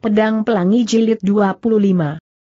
Pedang Pelangi Jilid 25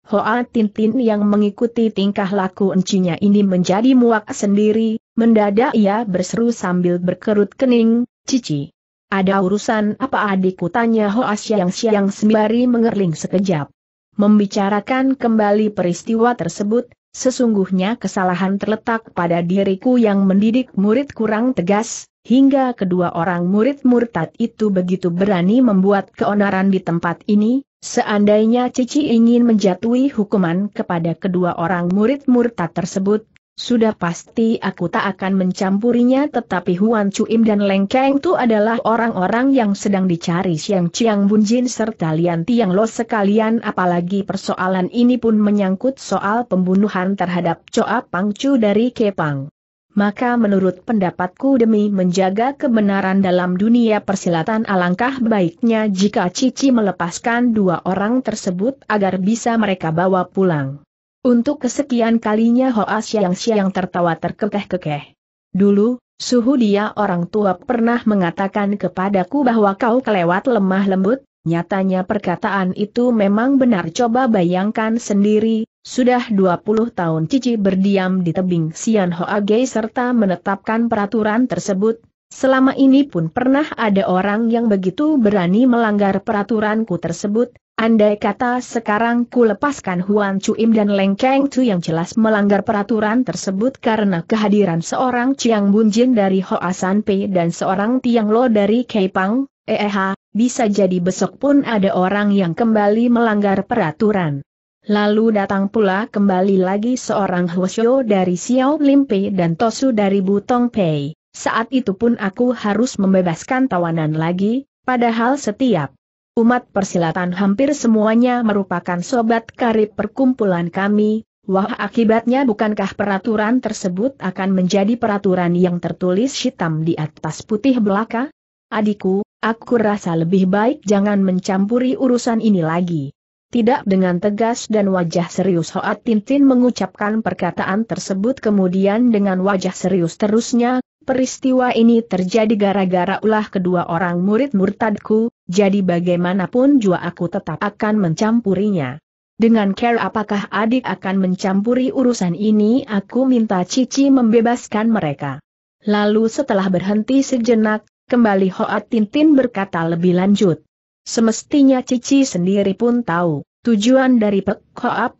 Hoa Tintin yang mengikuti tingkah laku encinya ini menjadi muak sendiri, mendadak ia berseru sambil berkerut kening, Cici. Ada urusan apa adikku tanya Hoa siang-siang sembari mengerling sekejap. Membicarakan kembali peristiwa tersebut, sesungguhnya kesalahan terletak pada diriku yang mendidik murid kurang tegas, hingga kedua orang murid murtad itu begitu berani membuat keonaran di tempat ini, seandainya Cici ingin menjatuhi hukuman kepada kedua orang murid murtad tersebut, sudah pasti aku tak akan mencampurinya tetapi Huan Cuim dan Leng Keng itu adalah orang-orang yang sedang dicari Siang Chiang Bunjin serta Lian Tiang Lo sekalian apalagi persoalan ini pun menyangkut soal pembunuhan terhadap Choa Chu dari Kepang maka menurut pendapatku demi menjaga kebenaran dalam dunia persilatan alangkah baiknya jika Cici melepaskan dua orang tersebut agar bisa mereka bawa pulang. Untuk kesekian kalinya Hoa Siang-Siang tertawa terkekeh-kekeh. Dulu, suhu dia orang tua pernah mengatakan kepadaku bahwa kau kelewat lemah lembut, nyatanya perkataan itu memang benar coba bayangkan sendiri, sudah 20 tahun Cici berdiam di tebing Sian Hoage serta menetapkan peraturan tersebut, selama ini pun pernah ada orang yang begitu berani melanggar peraturanku tersebut, andai kata sekarang ku lepaskan Huan Chuim dan Leng Keng Chu yang jelas melanggar peraturan tersebut karena kehadiran seorang Chiang Bunjin dari Hoa San Pei dan seorang Tiang Lo dari Keipang, Eh, bisa jadi besok pun ada orang yang kembali melanggar peraturan. Lalu datang pula kembali lagi seorang Hwasyo dari Xiao Limpe dan Tosu dari Butong Pei. Saat itu pun aku harus membebaskan tawanan lagi, padahal setiap umat persilatan hampir semuanya merupakan sobat karib perkumpulan kami. Wah akibatnya bukankah peraturan tersebut akan menjadi peraturan yang tertulis hitam di atas putih belaka? Adikku, aku rasa lebih baik jangan mencampuri urusan ini lagi. Tidak dengan tegas dan wajah serius Hoat Tintin mengucapkan perkataan tersebut kemudian dengan wajah serius terusnya, peristiwa ini terjadi gara-gara ulah kedua orang murid murtadku, jadi bagaimanapun jua aku tetap akan mencampurinya. Dengan care apakah adik akan mencampuri urusan ini aku minta Cici membebaskan mereka. Lalu setelah berhenti sejenak, kembali Hoat Tintin berkata lebih lanjut. Semestinya Cici sendiri pun tahu, tujuan dari Pek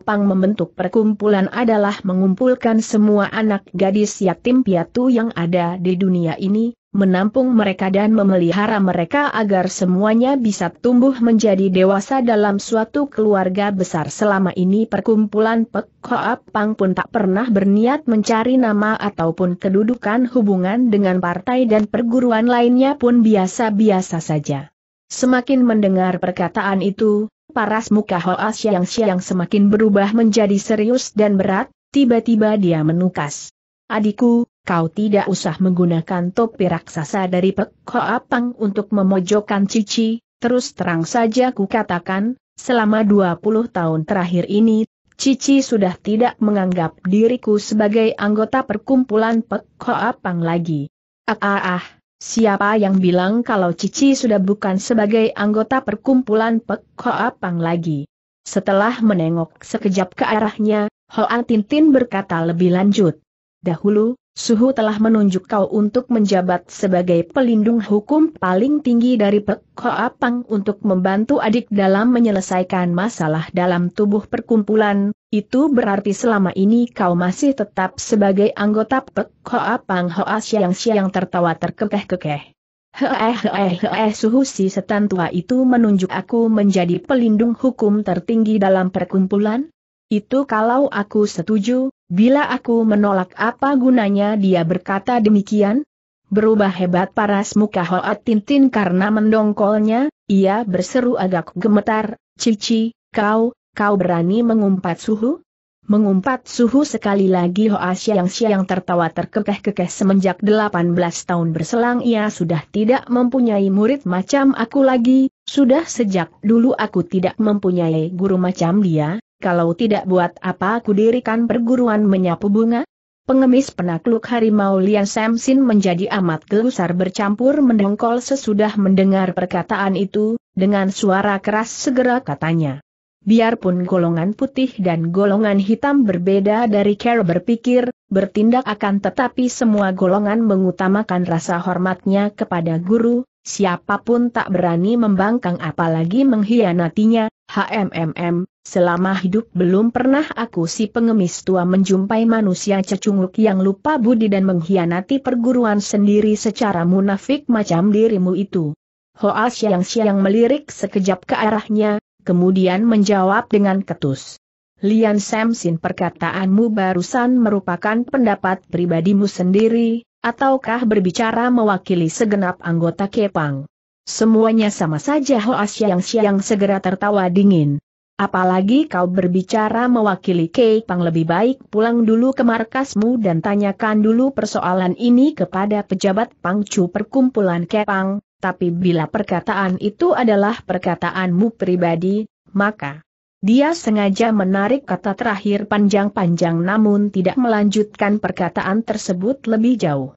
Pang membentuk perkumpulan adalah mengumpulkan semua anak gadis yatim piatu yang ada di dunia ini, menampung mereka dan memelihara mereka agar semuanya bisa tumbuh menjadi dewasa dalam suatu keluarga besar. Selama ini perkumpulan Pek Pang pun tak pernah berniat mencari nama ataupun kedudukan hubungan dengan partai dan perguruan lainnya pun biasa-biasa saja. Semakin mendengar perkataan itu, paras muka Hoa yang Siang semakin berubah menjadi serius dan berat, tiba-tiba dia menukas. Adikku, kau tidak usah menggunakan topi raksasa dari Pek Hoa Pang untuk memojokkan Cici, terus terang saja ku katakan, selama 20 tahun terakhir ini Cici sudah tidak menganggap diriku sebagai anggota perkumpulan Pek Hoa Pang lagi. Ah ah ah, Siapa yang bilang kalau Cici sudah bukan sebagai anggota perkumpulan Pek Hoa lagi? Setelah menengok sekejap ke arahnya, Hoa Tintin berkata lebih lanjut. Dahulu, Suhu telah menunjuk kau untuk menjabat sebagai pelindung hukum paling tinggi dari Pek Hoa untuk membantu adik dalam menyelesaikan masalah dalam tubuh perkumpulan, itu berarti selama ini kau masih tetap sebagai anggota Pek Hoa Pang Hoa Siang Siang tertawa terkekeh-kekeh. Heeh eh, eh, suhu si setan tua itu menunjuk aku menjadi pelindung hukum tertinggi dalam perkumpulan? Itu kalau aku setuju, bila aku menolak apa gunanya dia berkata demikian? Berubah hebat paras muka Hoa Tintin karena mendongkolnya, ia berseru agak gemetar, Cici, kau, kau berani mengumpat suhu? Mengumpat suhu sekali lagi Hoa Siang Siang tertawa terkekeh-kekeh semenjak 18 tahun berselang ia sudah tidak mempunyai murid macam aku lagi, sudah sejak dulu aku tidak mempunyai guru macam dia, kalau tidak buat apa aku dirikan perguruan menyapu bunga? Pengemis penakluk harimau Lian Samsin menjadi amat gelusar bercampur mendengkol sesudah mendengar perkataan itu, dengan suara keras segera katanya. Biarpun golongan putih dan golongan hitam berbeda dari cara berpikir, bertindak akan tetapi semua golongan mengutamakan rasa hormatnya kepada guru, siapapun tak berani membangkang apalagi mengkhianatinya, HMMM, selama hidup belum pernah aku si pengemis tua menjumpai manusia cecunguk yang lupa budi dan mengkhianati perguruan sendiri secara munafik macam dirimu itu. Hoa Siang Siang melirik sekejap ke arahnya, kemudian menjawab dengan ketus. Lian Samsin perkataanmu barusan merupakan pendapat pribadimu sendiri, ataukah berbicara mewakili segenap anggota Kepang? Semuanya sama saja Hoa Yang Siang segera tertawa dingin. Apalagi kau berbicara mewakili Kepang lebih baik pulang dulu ke markasmu dan tanyakan dulu persoalan ini kepada pejabat Pangcu Perkumpulan Kepang, tapi bila perkataan itu adalah perkataanmu pribadi, maka dia sengaja menarik kata terakhir panjang-panjang namun tidak melanjutkan perkataan tersebut lebih jauh.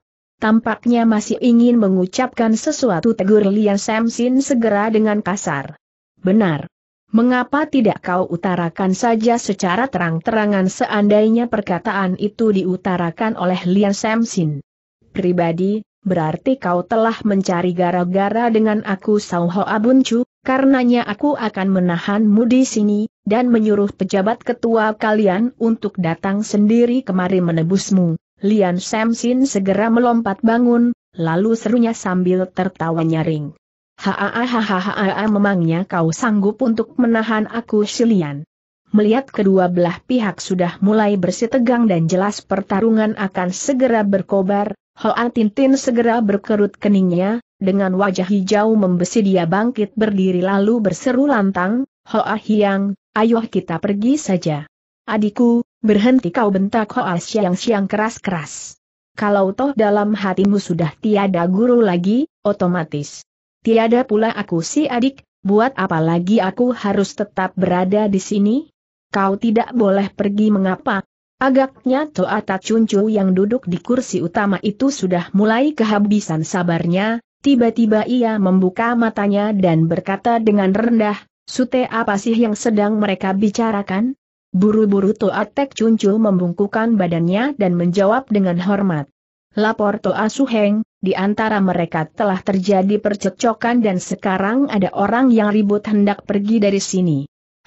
Tampaknya masih ingin mengucapkan sesuatu tegur Lian Samsin segera dengan kasar. Benar. Mengapa tidak kau utarakan saja secara terang-terangan seandainya perkataan itu diutarakan oleh Lian Samsin? Pribadi, berarti kau telah mencari gara-gara dengan aku Sao Abuncu, karenanya aku akan menahanmu di sini, dan menyuruh pejabat ketua kalian untuk datang sendiri kemari menebusmu. Lian Samsin segera melompat bangun, lalu serunya sambil tertawa nyaring. Hahaha memangnya kau sanggup untuk menahan aku Silian. Melihat kedua belah pihak sudah mulai bersitegang dan jelas pertarungan akan segera berkobar, Hoan Tintin segera berkerut keningnya, dengan wajah hijau membesi dia bangkit berdiri lalu berseru lantang, Hoa Hiang, ayo kita pergi saja. Adikku, berhenti kau bentak Hoa siang-siang keras-keras. Kalau toh dalam hatimu sudah tiada guru lagi, otomatis. Tiada pula aku si adik, buat apa lagi aku harus tetap berada di sini? Kau tidak boleh pergi mengapa, Agaknya Toa Tacuncu yang duduk di kursi utama itu sudah mulai kehabisan sabarnya, tiba-tiba ia membuka matanya dan berkata dengan rendah, Sute apa sih yang sedang mereka bicarakan? Buru-buru Toa Cuncu membungkukan badannya dan menjawab dengan hormat. Lapor Toa Suheng, di antara mereka telah terjadi percecokan dan sekarang ada orang yang ribut hendak pergi dari sini.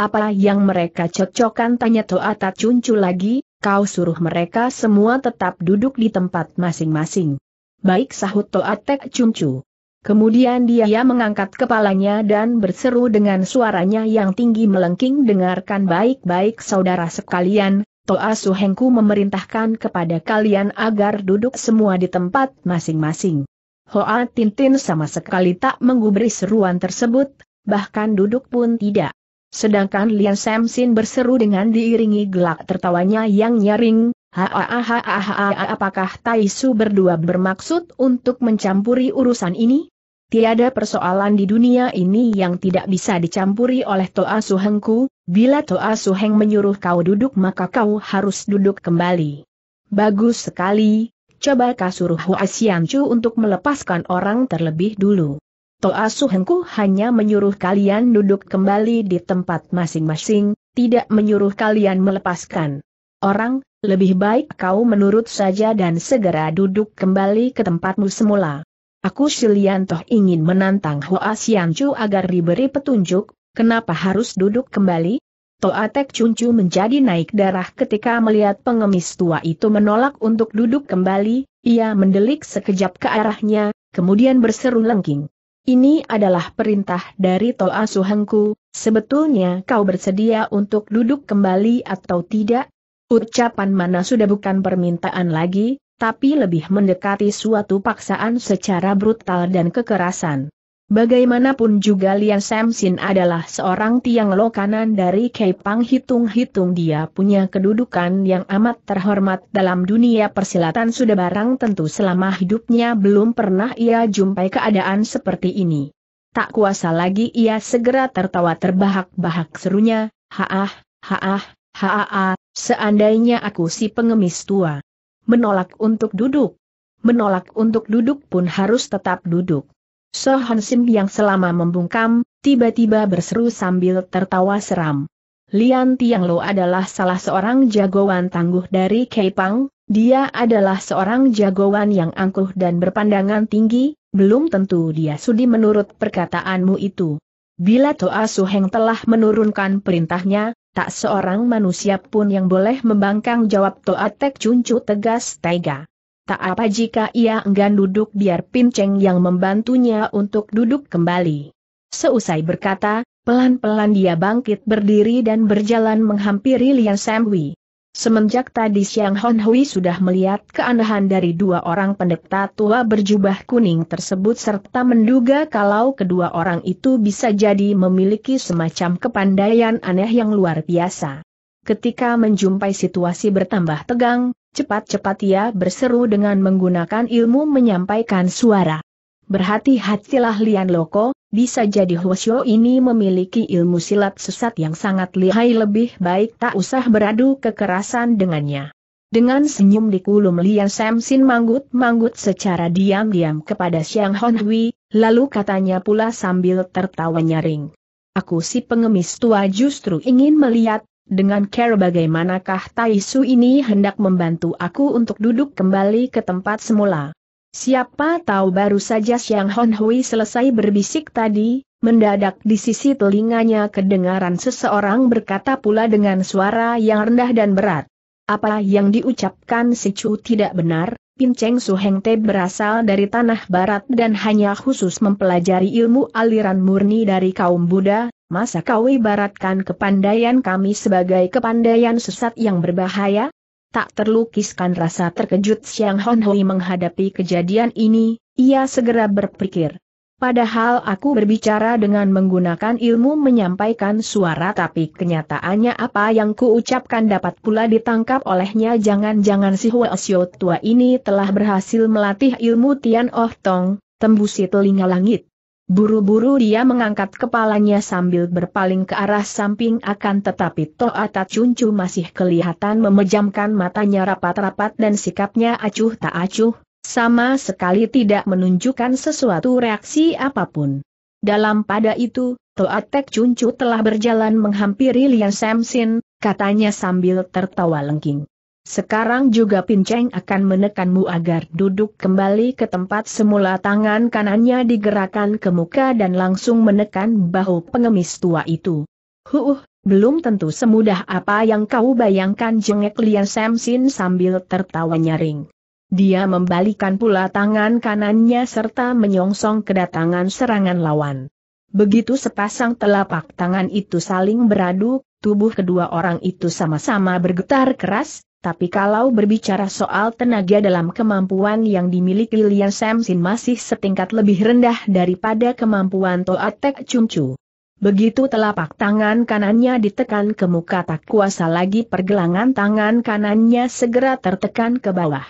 Apa yang mereka cocokkan tanya Toa Tacuncu lagi, kau suruh mereka semua tetap duduk di tempat masing-masing. Baik sahut Toatek Cumcu. Kemudian dia mengangkat kepalanya dan berseru dengan suaranya yang tinggi melengking dengarkan baik-baik saudara sekalian, Toa Suhengku memerintahkan kepada kalian agar duduk semua di tempat masing-masing. Hoa Tintin sama sekali tak menggubris seruan tersebut, bahkan duduk pun tidak. Sedangkan Lian Samsin berseru dengan diiringi gelak tertawanya yang nyaring, Ha-ha-ha-ha-ha-ha apakah Tai Su berdua bermaksud untuk mencampuri urusan ini? Tiada persoalan di dunia ini yang tidak bisa dicampuri oleh Toa Suhengku, bila Toa Suheng menyuruh kau duduk maka kau harus duduk kembali. Bagus sekali, coba kau suruh Hua Siancu untuk melepaskan orang terlebih dulu. Toa Suhenku hanya menyuruh kalian duduk kembali di tempat masing-masing, tidak menyuruh kalian melepaskan orang, lebih baik kau menurut saja dan segera duduk kembali ke tempatmu semula. Aku silian toh ingin menantang Hoa Siancu agar diberi petunjuk, kenapa harus duduk kembali? Toa Tek Cuncu menjadi naik darah ketika melihat pengemis tua itu menolak untuk duduk kembali, ia mendelik sekejap ke arahnya, kemudian berseru lengking. Ini adalah perintah dari Toa Suhengku, sebetulnya kau bersedia untuk duduk kembali atau tidak? Ucapan mana sudah bukan permintaan lagi, tapi lebih mendekati suatu paksaan secara brutal dan kekerasan. Bagaimanapun juga Lian Samsin adalah seorang tiang lo dari Kepang hitung-hitung dia punya kedudukan yang amat terhormat dalam dunia persilatan sudah barang tentu selama hidupnya belum pernah ia jumpai keadaan seperti ini. Tak kuasa lagi ia segera tertawa terbahak-bahak serunya, haah, haah, haah, seandainya aku si pengemis tua. Menolak untuk duduk. Menolak untuk duduk pun harus tetap duduk. Sohan Sim yang selama membungkam, tiba-tiba berseru sambil tertawa seram. Lian Tiang lo adalah salah seorang jagoan tangguh dari Kepang. dia adalah seorang jagoan yang angkuh dan berpandangan tinggi, belum tentu dia sudi menurut perkataanmu itu. Bila Toa Suheng telah menurunkan perintahnya, tak seorang manusia pun yang boleh membangkang jawab Toa Tek Cuncu tegas tega tak apa jika ia enggan duduk biar Pinceng yang membantunya untuk duduk kembali. Seusai berkata, pelan-pelan dia bangkit berdiri dan berjalan menghampiri Lian Samui. Semenjak tadi siang Hon Hui sudah melihat keanehan dari dua orang pendeta tua berjubah kuning tersebut serta menduga kalau kedua orang itu bisa jadi memiliki semacam kepandaian aneh yang luar biasa. Ketika menjumpai situasi bertambah tegang, Cepat-cepat ia berseru dengan menggunakan ilmu menyampaikan suara. Berhati-hatilah Lian Loko, bisa jadi Hwasyo ini memiliki ilmu silat sesat yang sangat lihai lebih baik tak usah beradu kekerasan dengannya. Dengan senyum di kulum Lian Samsin manggut-manggut secara diam-diam kepada Xiang Honhui, lalu katanya pula sambil tertawa nyaring. Aku si pengemis tua justru ingin melihat dengan care bagaimanakah Tai Su ini hendak membantu aku untuk duduk kembali ke tempat semula. Siapa tahu baru saja Siang Hon Hui selesai berbisik tadi, mendadak di sisi telinganya kedengaran seseorang berkata pula dengan suara yang rendah dan berat. Apa yang diucapkan si Chu tidak benar, Pin Cheng Su Heng Te berasal dari tanah barat dan hanya khusus mempelajari ilmu aliran murni dari kaum Buddha, masa kau ibaratkan kepandaian kami sebagai kepandaian sesat yang berbahaya? Tak terlukiskan rasa terkejut siang Hon Hui menghadapi kejadian ini, ia segera berpikir. Padahal aku berbicara dengan menggunakan ilmu menyampaikan suara tapi kenyataannya apa yang kuucapkan dapat pula ditangkap olehnya jangan-jangan si Xiu tua ini telah berhasil melatih ilmu Tian Oh Tong, tembusi telinga langit. Buru-buru dia mengangkat kepalanya sambil berpaling ke arah samping akan tetapi Toa Cuncu masih kelihatan memejamkan matanya rapat-rapat dan sikapnya acuh tak acuh, sama sekali tidak menunjukkan sesuatu reaksi apapun. Dalam pada itu, Toa Cuncu telah berjalan menghampiri Lian Samsin, katanya sambil tertawa lengking. Sekarang juga Cheng akan menekanmu agar duduk kembali ke tempat semula tangan kanannya digerakkan ke muka dan langsung menekan bahu pengemis tua itu. Huh, belum tentu semudah apa yang kau bayangkan jengek Lian Samsin sambil tertawa nyaring. Dia membalikan pula tangan kanannya serta menyongsong kedatangan serangan lawan. Begitu sepasang telapak tangan itu saling beradu, tubuh kedua orang itu sama-sama bergetar keras, tapi kalau berbicara soal tenaga dalam kemampuan yang dimiliki Lian Samsin masih setingkat lebih rendah daripada kemampuan Toatek Cuncu. Begitu telapak tangan kanannya ditekan ke muka tak kuasa lagi pergelangan tangan kanannya segera tertekan ke bawah.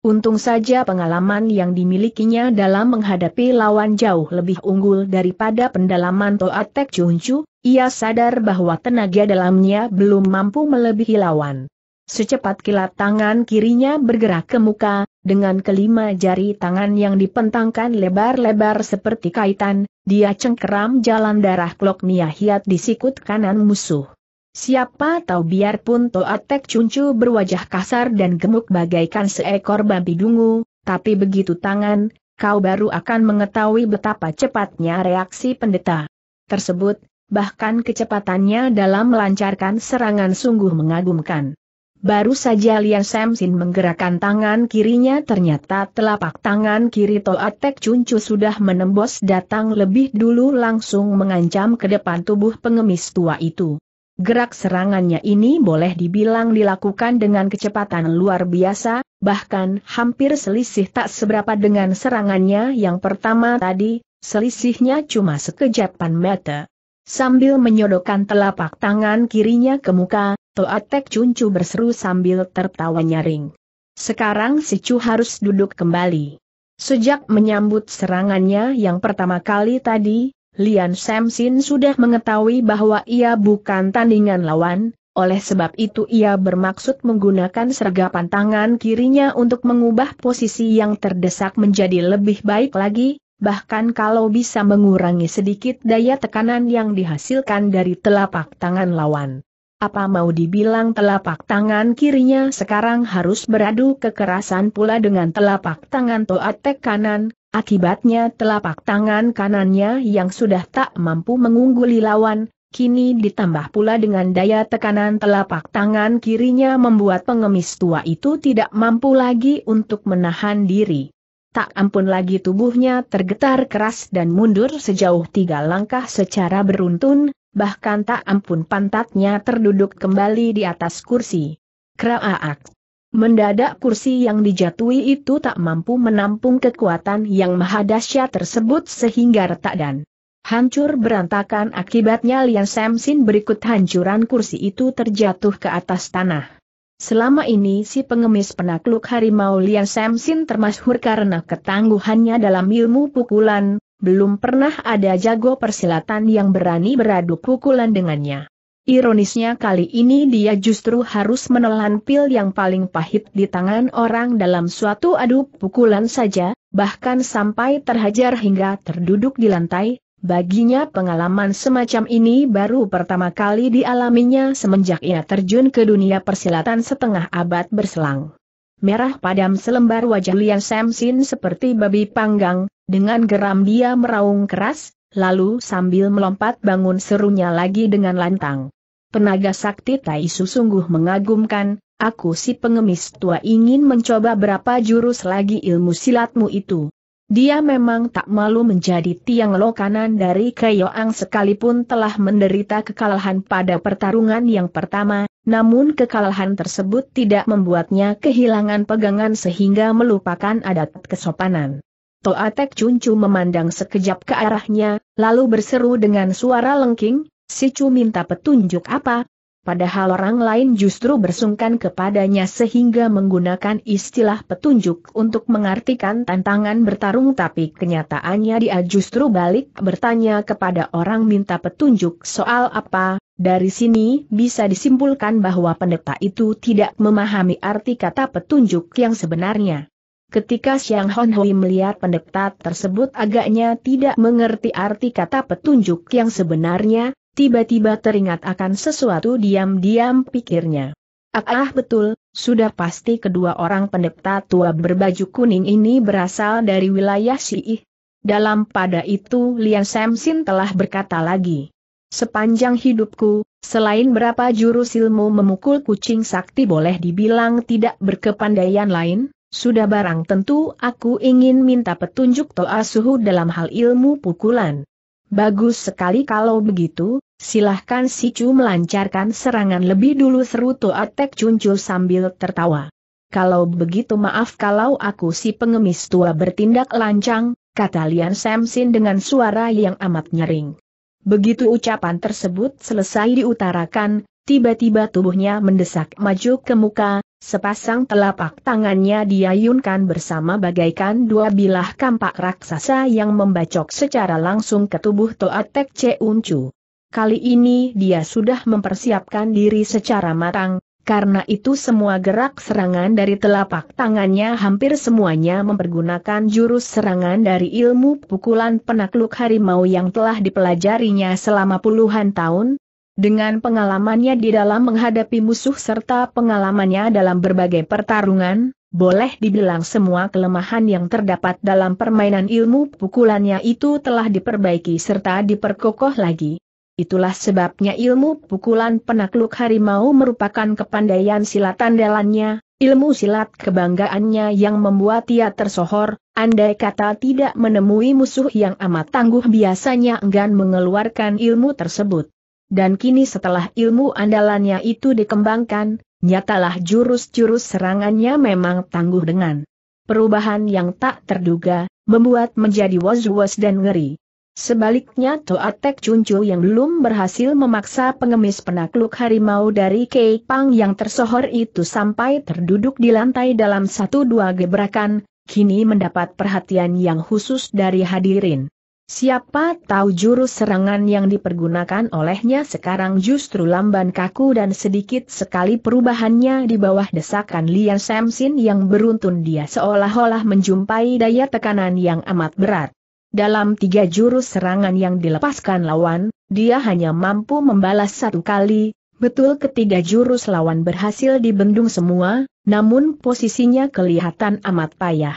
Untung saja pengalaman yang dimilikinya dalam menghadapi lawan jauh lebih unggul daripada pendalaman Toatek Cuncu. ia sadar bahwa tenaga dalamnya belum mampu melebihi lawan. Secepat kilat tangan kirinya bergerak ke muka, dengan kelima jari tangan yang dipentangkan lebar-lebar seperti kaitan, dia cengkeram jalan darah klok miahiat di sikut kanan musuh. Siapa tahu biarpun Toatek Cuncu berwajah kasar dan gemuk bagaikan seekor babi dungu, tapi begitu tangan, kau baru akan mengetahui betapa cepatnya reaksi pendeta tersebut, bahkan kecepatannya dalam melancarkan serangan sungguh mengagumkan. Baru saja Lian Samsin menggerakkan tangan kirinya ternyata telapak tangan kiri Toatek Cuncu sudah menembus datang lebih dulu langsung mengancam ke depan tubuh pengemis tua itu. Gerak serangannya ini boleh dibilang dilakukan dengan kecepatan luar biasa, bahkan hampir selisih tak seberapa dengan serangannya yang pertama tadi, selisihnya cuma sekejapan meter. Sambil menyodokkan telapak tangan kirinya ke muka, Toatek Cuncu berseru sambil tertawa nyaring. Sekarang si Cu harus duduk kembali. Sejak menyambut serangannya yang pertama kali tadi, Lian Samsin sudah mengetahui bahwa ia bukan tandingan lawan, oleh sebab itu ia bermaksud menggunakan sergapan tangan kirinya untuk mengubah posisi yang terdesak menjadi lebih baik lagi, bahkan kalau bisa mengurangi sedikit daya tekanan yang dihasilkan dari telapak tangan lawan. Apa mau dibilang telapak tangan kirinya sekarang harus beradu kekerasan pula dengan telapak tangan Toatek kanan, akibatnya telapak tangan kanannya yang sudah tak mampu mengungguli lawan, kini ditambah pula dengan daya tekanan telapak tangan kirinya membuat pengemis tua itu tidak mampu lagi untuk menahan diri. Tak ampun lagi tubuhnya tergetar keras dan mundur sejauh tiga langkah secara beruntun, bahkan tak ampun pantatnya terduduk kembali di atas kursi. Kraaak. Mendadak kursi yang dijatuhi itu tak mampu menampung kekuatan yang mahadasya tersebut sehingga retak dan hancur berantakan akibatnya Lian Samsin berikut hancuran kursi itu terjatuh ke atas tanah. Selama ini si pengemis penakluk harimau Lian Samsin termasyhur karena ketangguhannya dalam ilmu pukulan, belum pernah ada jago persilatan yang berani beradu pukulan dengannya. Ironisnya kali ini dia justru harus menelan pil yang paling pahit di tangan orang dalam suatu adu pukulan saja, bahkan sampai terhajar hingga terduduk di lantai, baginya pengalaman semacam ini baru pertama kali dialaminya semenjak ia terjun ke dunia persilatan setengah abad berselang merah padam selembar wajah Lian Samsin seperti babi panggang, dengan geram dia meraung keras, lalu sambil melompat bangun serunya lagi dengan lantang. Penaga sakti Taisu sungguh mengagumkan, aku si pengemis tua ingin mencoba berapa jurus lagi ilmu silatmu itu. Dia memang tak malu menjadi tiang lokanan dari Keyoang sekalipun telah menderita kekalahan pada pertarungan yang pertama, namun kekalahan tersebut tidak membuatnya kehilangan pegangan sehingga melupakan adat kesopanan. Toatek Cuncu memandang sekejap ke arahnya, lalu berseru dengan suara lengking, si Cu minta petunjuk apa? Padahal orang lain justru bersungkan kepadanya sehingga menggunakan istilah petunjuk untuk mengartikan tantangan bertarung tapi kenyataannya dia justru balik bertanya kepada orang minta petunjuk soal apa, dari sini bisa disimpulkan bahwa pendeta itu tidak memahami arti kata petunjuk yang sebenarnya. Ketika Hon Honhui melihat pendeta tersebut agaknya tidak mengerti arti kata petunjuk yang sebenarnya, tiba-tiba teringat akan sesuatu diam-diam pikirnya. Ah, ah betul, sudah pasti kedua orang pendeta tua berbaju kuning ini berasal dari wilayah Si'ih. Dalam pada itu Lian Samsin telah berkata lagi. Sepanjang hidupku, selain berapa jurus ilmu memukul kucing sakti boleh dibilang tidak berkepandaian lain, sudah barang tentu aku ingin minta petunjuk Toa Suhu dalam hal ilmu pukulan. Bagus sekali kalau begitu, silahkan si Sicu melancarkan serangan lebih dulu seru Toa Tek Cuncul sambil tertawa. Kalau begitu maaf kalau aku si pengemis tua bertindak lancang, kata Lian Samsin dengan suara yang amat nyering. Begitu ucapan tersebut selesai diutarakan, tiba-tiba tubuhnya mendesak maju ke muka, sepasang telapak tangannya diayunkan bersama bagaikan dua bilah kampak raksasa yang membacok secara langsung ke tubuh Toatek Uncu. Kali ini dia sudah mempersiapkan diri secara matang, karena itu semua gerak serangan dari telapak tangannya hampir semuanya mempergunakan jurus serangan dari ilmu pukulan penakluk harimau yang telah dipelajarinya selama puluhan tahun, dengan pengalamannya di dalam menghadapi musuh serta pengalamannya dalam berbagai pertarungan, boleh dibilang semua kelemahan yang terdapat dalam permainan ilmu pukulannya itu telah diperbaiki serta diperkokoh lagi. Itulah sebabnya ilmu pukulan penakluk harimau merupakan kepandaian silatan andalannya, ilmu silat kebanggaannya yang membuat ia tersohor, andai kata tidak menemui musuh yang amat tangguh biasanya enggan mengeluarkan ilmu tersebut. Dan kini setelah ilmu andalannya itu dikembangkan, nyatalah jurus-jurus serangannya memang tangguh dengan perubahan yang tak terduga, membuat menjadi was-was dan ngeri. Sebaliknya Toatek Cuncu yang belum berhasil memaksa pengemis penakluk harimau dari Kei yang tersohor itu sampai terduduk di lantai dalam satu dua gebrakan, kini mendapat perhatian yang khusus dari hadirin. Siapa tahu jurus serangan yang dipergunakan olehnya sekarang justru lamban kaku dan sedikit sekali perubahannya di bawah desakan Lian Samsin yang beruntun dia seolah-olah menjumpai daya tekanan yang amat berat. Dalam tiga jurus serangan yang dilepaskan lawan, dia hanya mampu membalas satu kali, betul ketiga jurus lawan berhasil dibendung semua, namun posisinya kelihatan amat payah.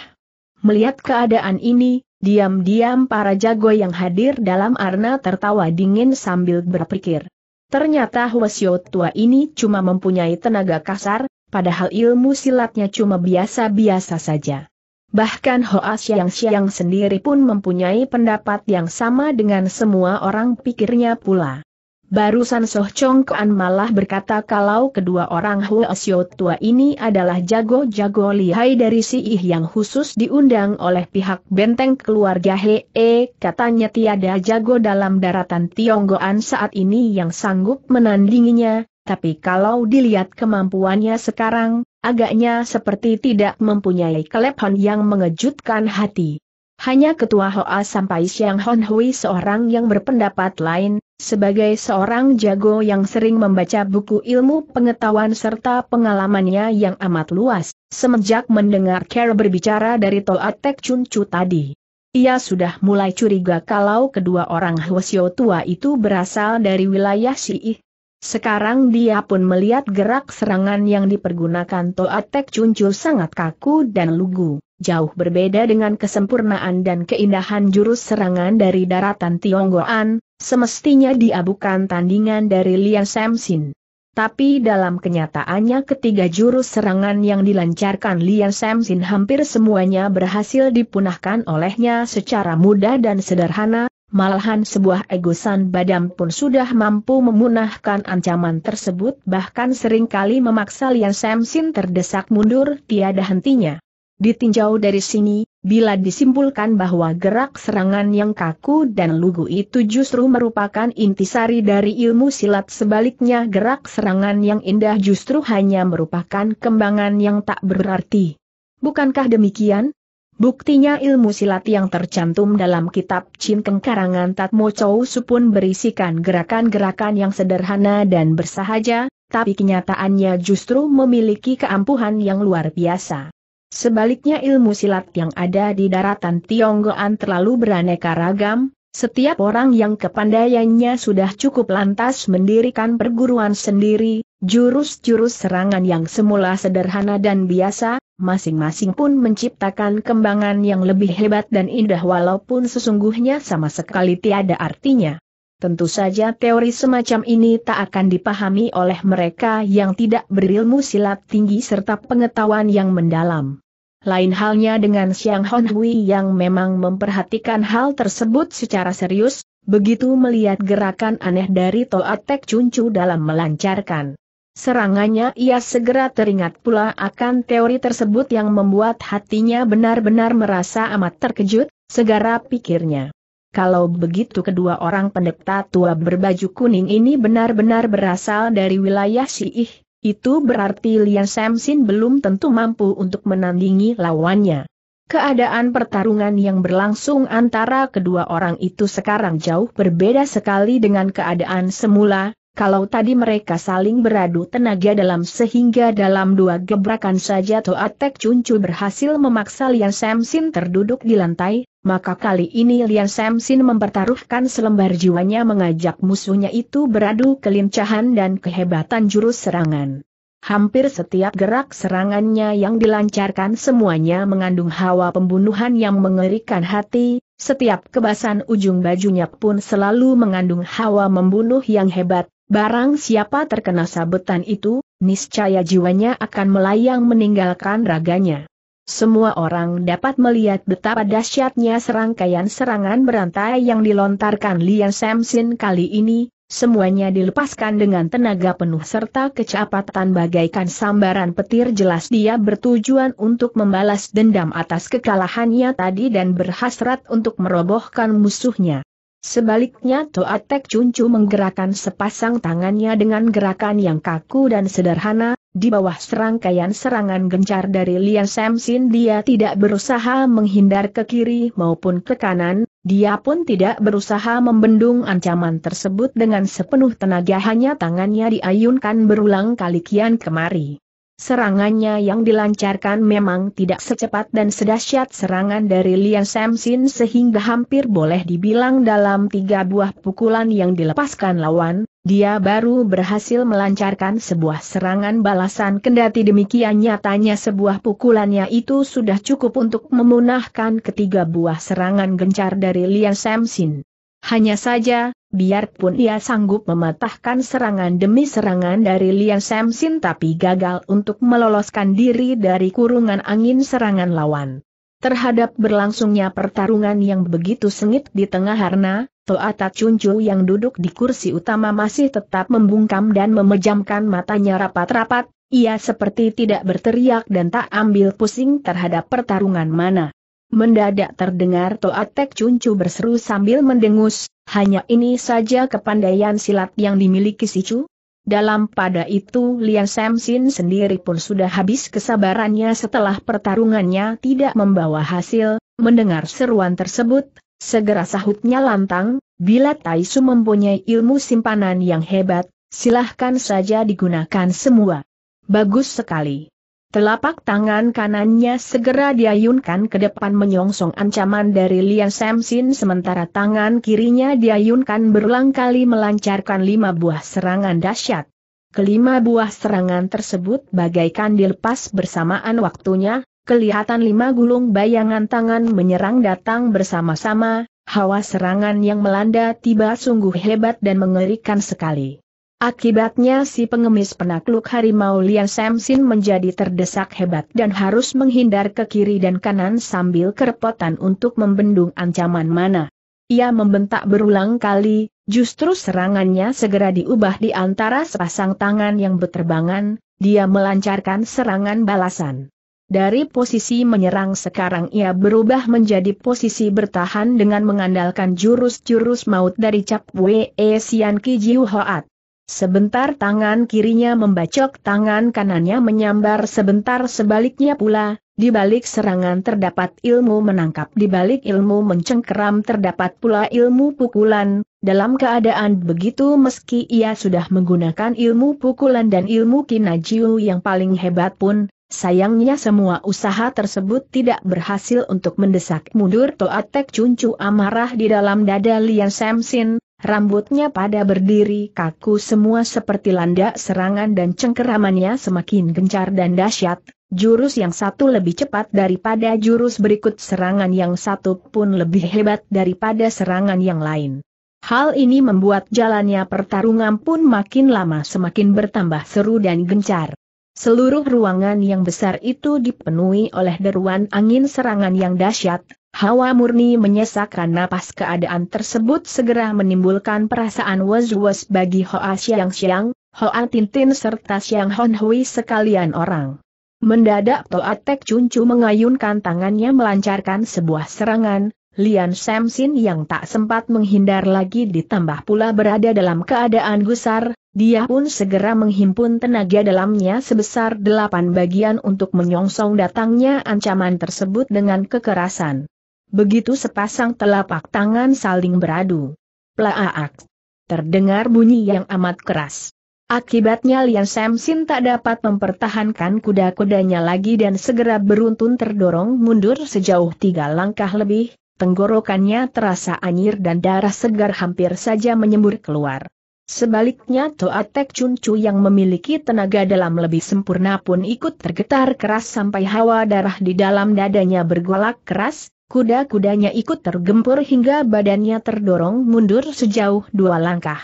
Melihat keadaan ini, diam-diam para jago yang hadir dalam arna tertawa dingin sambil berpikir. Ternyata Hwasyo tua ini cuma mempunyai tenaga kasar, padahal ilmu silatnya cuma biasa-biasa saja. Bahkan Hoa Siang-Siang sendiri pun mempunyai pendapat yang sama dengan semua orang pikirnya pula. Barusan Soh Chong Kuan malah berkata kalau kedua orang Hoa Xiao tua ini adalah jago-jago lihai dari si Ih yang khusus diundang oleh pihak benteng keluarga He E, katanya tiada jago dalam daratan Tionggoan saat ini yang sanggup menandinginya, tapi kalau dilihat kemampuannya sekarang, agaknya seperti tidak mempunyai kelepon yang mengejutkan hati. Hanya ketua Hoa sampai Siang Hon Hui seorang yang berpendapat lain, sebagai seorang jago yang sering membaca buku ilmu pengetahuan serta pengalamannya yang amat luas, semenjak mendengar Care berbicara dari tek Chun Chu tadi. Ia sudah mulai curiga kalau kedua orang Hwasyo tua itu berasal dari wilayah Siih, sekarang dia pun melihat gerak serangan yang dipergunakan Toatek Chuncu sangat kaku dan lugu, jauh berbeda dengan kesempurnaan dan keindahan jurus serangan dari daratan Tionggoan, semestinya dia bukan tandingan dari Lian Samsin. Tapi dalam kenyataannya ketiga jurus serangan yang dilancarkan Lian Samsin hampir semuanya berhasil dipunahkan olehnya secara mudah dan sederhana, Malahan sebuah egosan badam pun sudah mampu memunahkan ancaman tersebut bahkan seringkali memaksa Lian Samsin terdesak mundur tiada hentinya. Ditinjau dari sini, bila disimpulkan bahwa gerak serangan yang kaku dan lugu itu justru merupakan intisari dari ilmu silat sebaliknya gerak serangan yang indah justru hanya merupakan kembangan yang tak berarti. Bukankah demikian? Buktinya ilmu silat yang tercantum dalam kitab Keng karangan Tatmo Chou Su pun berisikan gerakan-gerakan yang sederhana dan bersahaja, tapi kenyataannya justru memiliki keampuhan yang luar biasa. Sebaliknya ilmu silat yang ada di daratan Tionggoan terlalu beraneka ragam, setiap orang yang kepandaiannya sudah cukup lantas mendirikan perguruan sendiri, jurus-jurus serangan yang semula sederhana dan biasa, masing-masing pun menciptakan kembangan yang lebih hebat dan indah walaupun sesungguhnya sama sekali tiada artinya. Tentu saja teori semacam ini tak akan dipahami oleh mereka yang tidak berilmu silat tinggi serta pengetahuan yang mendalam. Lain halnya dengan Xiang Honhui yang memang memperhatikan hal tersebut secara serius, begitu melihat gerakan aneh dari Toa Tek Chuncu dalam melancarkan Serangannya ia segera teringat pula akan teori tersebut yang membuat hatinya benar-benar merasa amat terkejut, segera pikirnya. Kalau begitu kedua orang pendeta tua berbaju kuning ini benar-benar berasal dari wilayah Syiih, itu berarti Lian Samsin belum tentu mampu untuk menandingi lawannya. Keadaan pertarungan yang berlangsung antara kedua orang itu sekarang jauh berbeda sekali dengan keadaan semula, kalau tadi mereka saling beradu tenaga dalam sehingga dalam dua gebrakan saja ToaTek Tek Cuncu berhasil memaksa Lian Samsin terduduk di lantai, maka kali ini Lian Samsin mempertaruhkan selembar jiwanya mengajak musuhnya itu beradu kelincahan dan kehebatan jurus serangan. Hampir setiap gerak serangannya yang dilancarkan semuanya mengandung hawa pembunuhan yang mengerikan hati, setiap kebasan ujung bajunya pun selalu mengandung hawa membunuh yang hebat, Barang siapa terkena sabetan itu, niscaya jiwanya akan melayang meninggalkan raganya. Semua orang dapat melihat betapa dahsyatnya serangkaian serangan berantai yang dilontarkan Lian Samson kali ini, semuanya dilepaskan dengan tenaga penuh serta kecepatan bagaikan sambaran petir jelas dia bertujuan untuk membalas dendam atas kekalahannya tadi dan berhasrat untuk merobohkan musuhnya. Sebaliknya Toatek Cuncu menggerakkan sepasang tangannya dengan gerakan yang kaku dan sederhana, di bawah serangkaian serangan gencar dari Lian Samsin dia tidak berusaha menghindar ke kiri maupun ke kanan, dia pun tidak berusaha membendung ancaman tersebut dengan sepenuh tenaga hanya tangannya diayunkan berulang kali kian kemari. Serangannya yang dilancarkan memang tidak secepat dan sedahsyat serangan dari Lian Samsin sehingga hampir boleh dibilang dalam tiga buah pukulan yang dilepaskan lawan, dia baru berhasil melancarkan sebuah serangan balasan kendati demikian nyatanya sebuah pukulannya itu sudah cukup untuk memunahkan ketiga buah serangan gencar dari Lian Samsin. Hanya saja, biarpun ia sanggup mematahkan serangan demi serangan dari Lian Samsin tapi gagal untuk meloloskan diri dari kurungan angin serangan lawan. Terhadap berlangsungnya pertarungan yang begitu sengit di tengah harna, Toata Chuncu yang duduk di kursi utama masih tetap membungkam dan memejamkan matanya rapat-rapat, ia seperti tidak berteriak dan tak ambil pusing terhadap pertarungan mana. Mendadak terdengar Toa Tek Cuncu berseru sambil mendengus, hanya ini saja kepandaian silat yang dimiliki si Cu? Dalam pada itu Lian Samsin sendiri pun sudah habis kesabarannya setelah pertarungannya tidak membawa hasil, mendengar seruan tersebut, segera sahutnya lantang, bila Tai Su mempunyai ilmu simpanan yang hebat, silahkan saja digunakan semua. Bagus sekali. Telapak tangan kanannya segera diayunkan ke depan menyongsong ancaman dari Lian Samsin sementara tangan kirinya diayunkan berulang kali melancarkan lima buah serangan dahsyat. Kelima buah serangan tersebut bagaikan dilepas bersamaan waktunya, kelihatan lima gulung bayangan tangan menyerang datang bersama-sama, hawa serangan yang melanda tiba sungguh hebat dan mengerikan sekali. Akibatnya si pengemis penakluk harimau Lian Samsin menjadi terdesak hebat dan harus menghindar ke kiri dan kanan sambil kerepotan untuk membendung ancaman mana. Ia membentak berulang kali, justru serangannya segera diubah di antara sepasang tangan yang berterbangan. dia melancarkan serangan balasan. Dari posisi menyerang sekarang ia berubah menjadi posisi bertahan dengan mengandalkan jurus-jurus maut dari Cap Wei Sian Ki Jiu Hoat. Sebentar tangan kirinya membacok tangan kanannya menyambar sebentar sebaliknya pula, di balik serangan terdapat ilmu menangkap di balik ilmu mencengkeram terdapat pula ilmu pukulan, dalam keadaan begitu meski ia sudah menggunakan ilmu pukulan dan ilmu kinajiu yang paling hebat pun, sayangnya semua usaha tersebut tidak berhasil untuk mendesak mundur Toatek Cuncu amarah di dalam dada Lian Samsin, Rambutnya pada berdiri kaku semua seperti landak serangan dan cengkeramannya semakin gencar dan dahsyat. Jurus yang satu lebih cepat daripada jurus berikut serangan yang satu pun lebih hebat daripada serangan yang lain. Hal ini membuat jalannya pertarungan pun makin lama semakin bertambah seru dan gencar. Seluruh ruangan yang besar itu dipenuhi oleh deruan angin serangan yang dahsyat, Hawa murni menyesakkan napas keadaan tersebut segera menimbulkan perasaan was-was bagi Hoa Siang Siang, Hoa Tintin serta Siang Hon Hui sekalian orang. Mendadak Toa Tek Cuncu mengayunkan tangannya melancarkan sebuah serangan, Lian Samsin yang tak sempat menghindar lagi ditambah pula berada dalam keadaan gusar, dia pun segera menghimpun tenaga dalamnya sebesar delapan bagian untuk menyongsong datangnya ancaman tersebut dengan kekerasan. Begitu sepasang telapak tangan saling beradu. Plaak. Terdengar bunyi yang amat keras. Akibatnya Lian Samsin tak dapat mempertahankan kuda-kudanya lagi dan segera beruntun terdorong mundur sejauh tiga langkah lebih, tenggorokannya terasa anyir dan darah segar hampir saja menyembur keluar. Sebaliknya Toa Tek Chun Chu yang memiliki tenaga dalam lebih sempurna pun ikut tergetar keras sampai hawa darah di dalam dadanya bergolak keras, Kuda-kudanya ikut tergempur hingga badannya terdorong mundur sejauh dua langkah.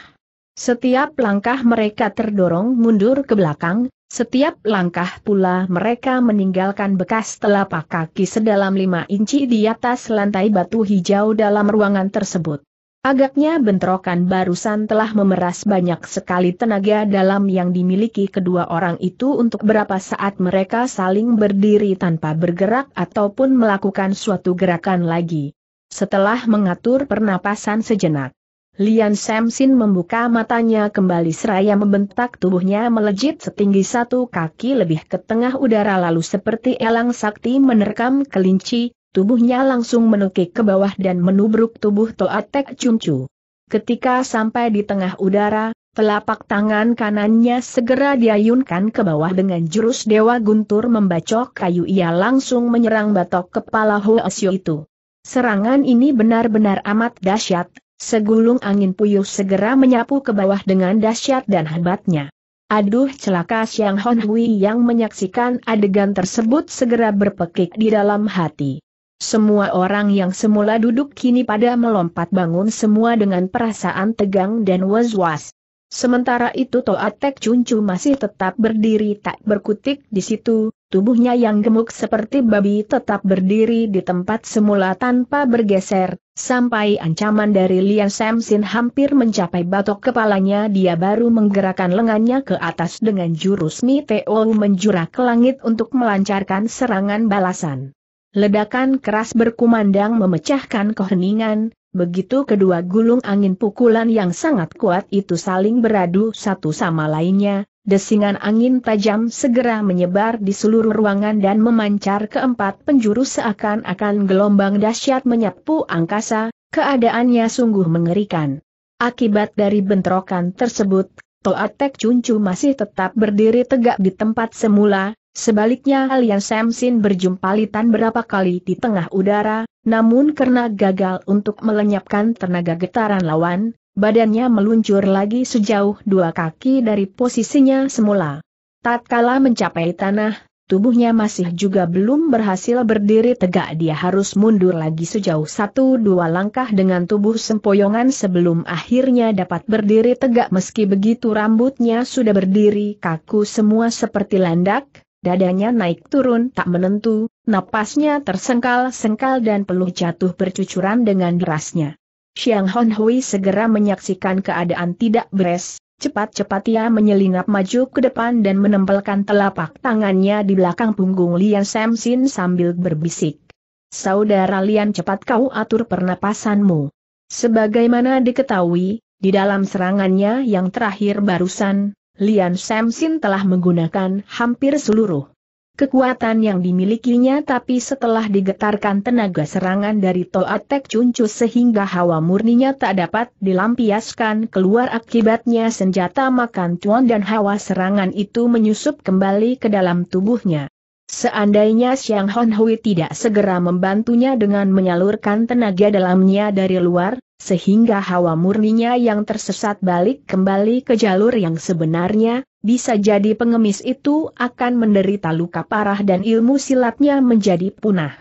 Setiap langkah mereka terdorong mundur ke belakang, setiap langkah pula mereka meninggalkan bekas telapak kaki sedalam lima inci di atas lantai batu hijau dalam ruangan tersebut. Agaknya bentrokan barusan telah memeras banyak sekali tenaga dalam yang dimiliki kedua orang itu untuk berapa saat mereka saling berdiri tanpa bergerak ataupun melakukan suatu gerakan lagi. Setelah mengatur pernapasan sejenak, Lian Samsin membuka matanya kembali seraya membentak tubuhnya melejit setinggi satu kaki lebih ke tengah udara lalu seperti elang sakti menerkam kelinci, tubuhnya langsung menukik ke bawah dan menubruk tubuh Toatek Cuncu. Ketika sampai di tengah udara, telapak tangan kanannya segera diayunkan ke bawah dengan jurus Dewa Guntur membacok kayu ia langsung menyerang batok kepala Hoesyo itu. Serangan ini benar-benar amat dahsyat, segulung angin puyuh segera menyapu ke bawah dengan dahsyat dan hebatnya. Aduh celaka Xiang Hon Hui yang menyaksikan adegan tersebut segera berpekik di dalam hati. Semua orang yang semula duduk kini pada melompat bangun semua dengan perasaan tegang dan was-was. Sementara itu Toatek Cuncu masih tetap berdiri tak berkutik di situ, tubuhnya yang gemuk seperti babi tetap berdiri di tempat semula tanpa bergeser, sampai ancaman dari Lian Samsin hampir mencapai batok kepalanya dia baru menggerakkan lengannya ke atas dengan jurus Mi Teo menjurah ke langit untuk melancarkan serangan balasan. Ledakan keras berkumandang memecahkan keheningan, begitu kedua gulung angin pukulan yang sangat kuat itu saling beradu satu sama lainnya, desingan angin tajam segera menyebar di seluruh ruangan dan memancar ke empat penjuru seakan-akan gelombang dahsyat menyapu angkasa, keadaannya sungguh mengerikan. Akibat dari bentrokan tersebut, Toatek Cuncu masih tetap berdiri tegak di tempat semula, Sebaliknya Alian Samsin berjumpa Litan berapa kali di tengah udara, namun karena gagal untuk melenyapkan tenaga getaran lawan, badannya meluncur lagi sejauh dua kaki dari posisinya semula. Tatkala mencapai tanah, tubuhnya masih juga belum berhasil berdiri tegak dia harus mundur lagi sejauh satu dua langkah dengan tubuh sempoyongan sebelum akhirnya dapat berdiri tegak meski begitu rambutnya sudah berdiri kaku semua seperti landak, dadanya naik turun tak menentu, napasnya tersengkal-sengkal dan peluh jatuh bercucuran dengan derasnya. Xiang Hon segera menyaksikan keadaan tidak beres, cepat-cepat ia menyelinap maju ke depan dan menempelkan telapak tangannya di belakang punggung Lian Sam sambil berbisik. Saudara Lian cepat kau atur pernapasanmu. Sebagaimana diketahui, di dalam serangannya yang terakhir barusan, Lian Samsin telah menggunakan hampir seluruh kekuatan yang dimilikinya tapi setelah digetarkan tenaga serangan dari Toa Tek Cuncu sehingga hawa murninya tak dapat dilampiaskan keluar akibatnya senjata makan tuan dan hawa serangan itu menyusup kembali ke dalam tubuhnya. Seandainya Xiang Hon Hui tidak segera membantunya dengan menyalurkan tenaga dalamnya dari luar, sehingga hawa murninya yang tersesat balik kembali ke jalur yang sebenarnya, bisa jadi pengemis itu akan menderita luka parah dan ilmu silatnya menjadi punah.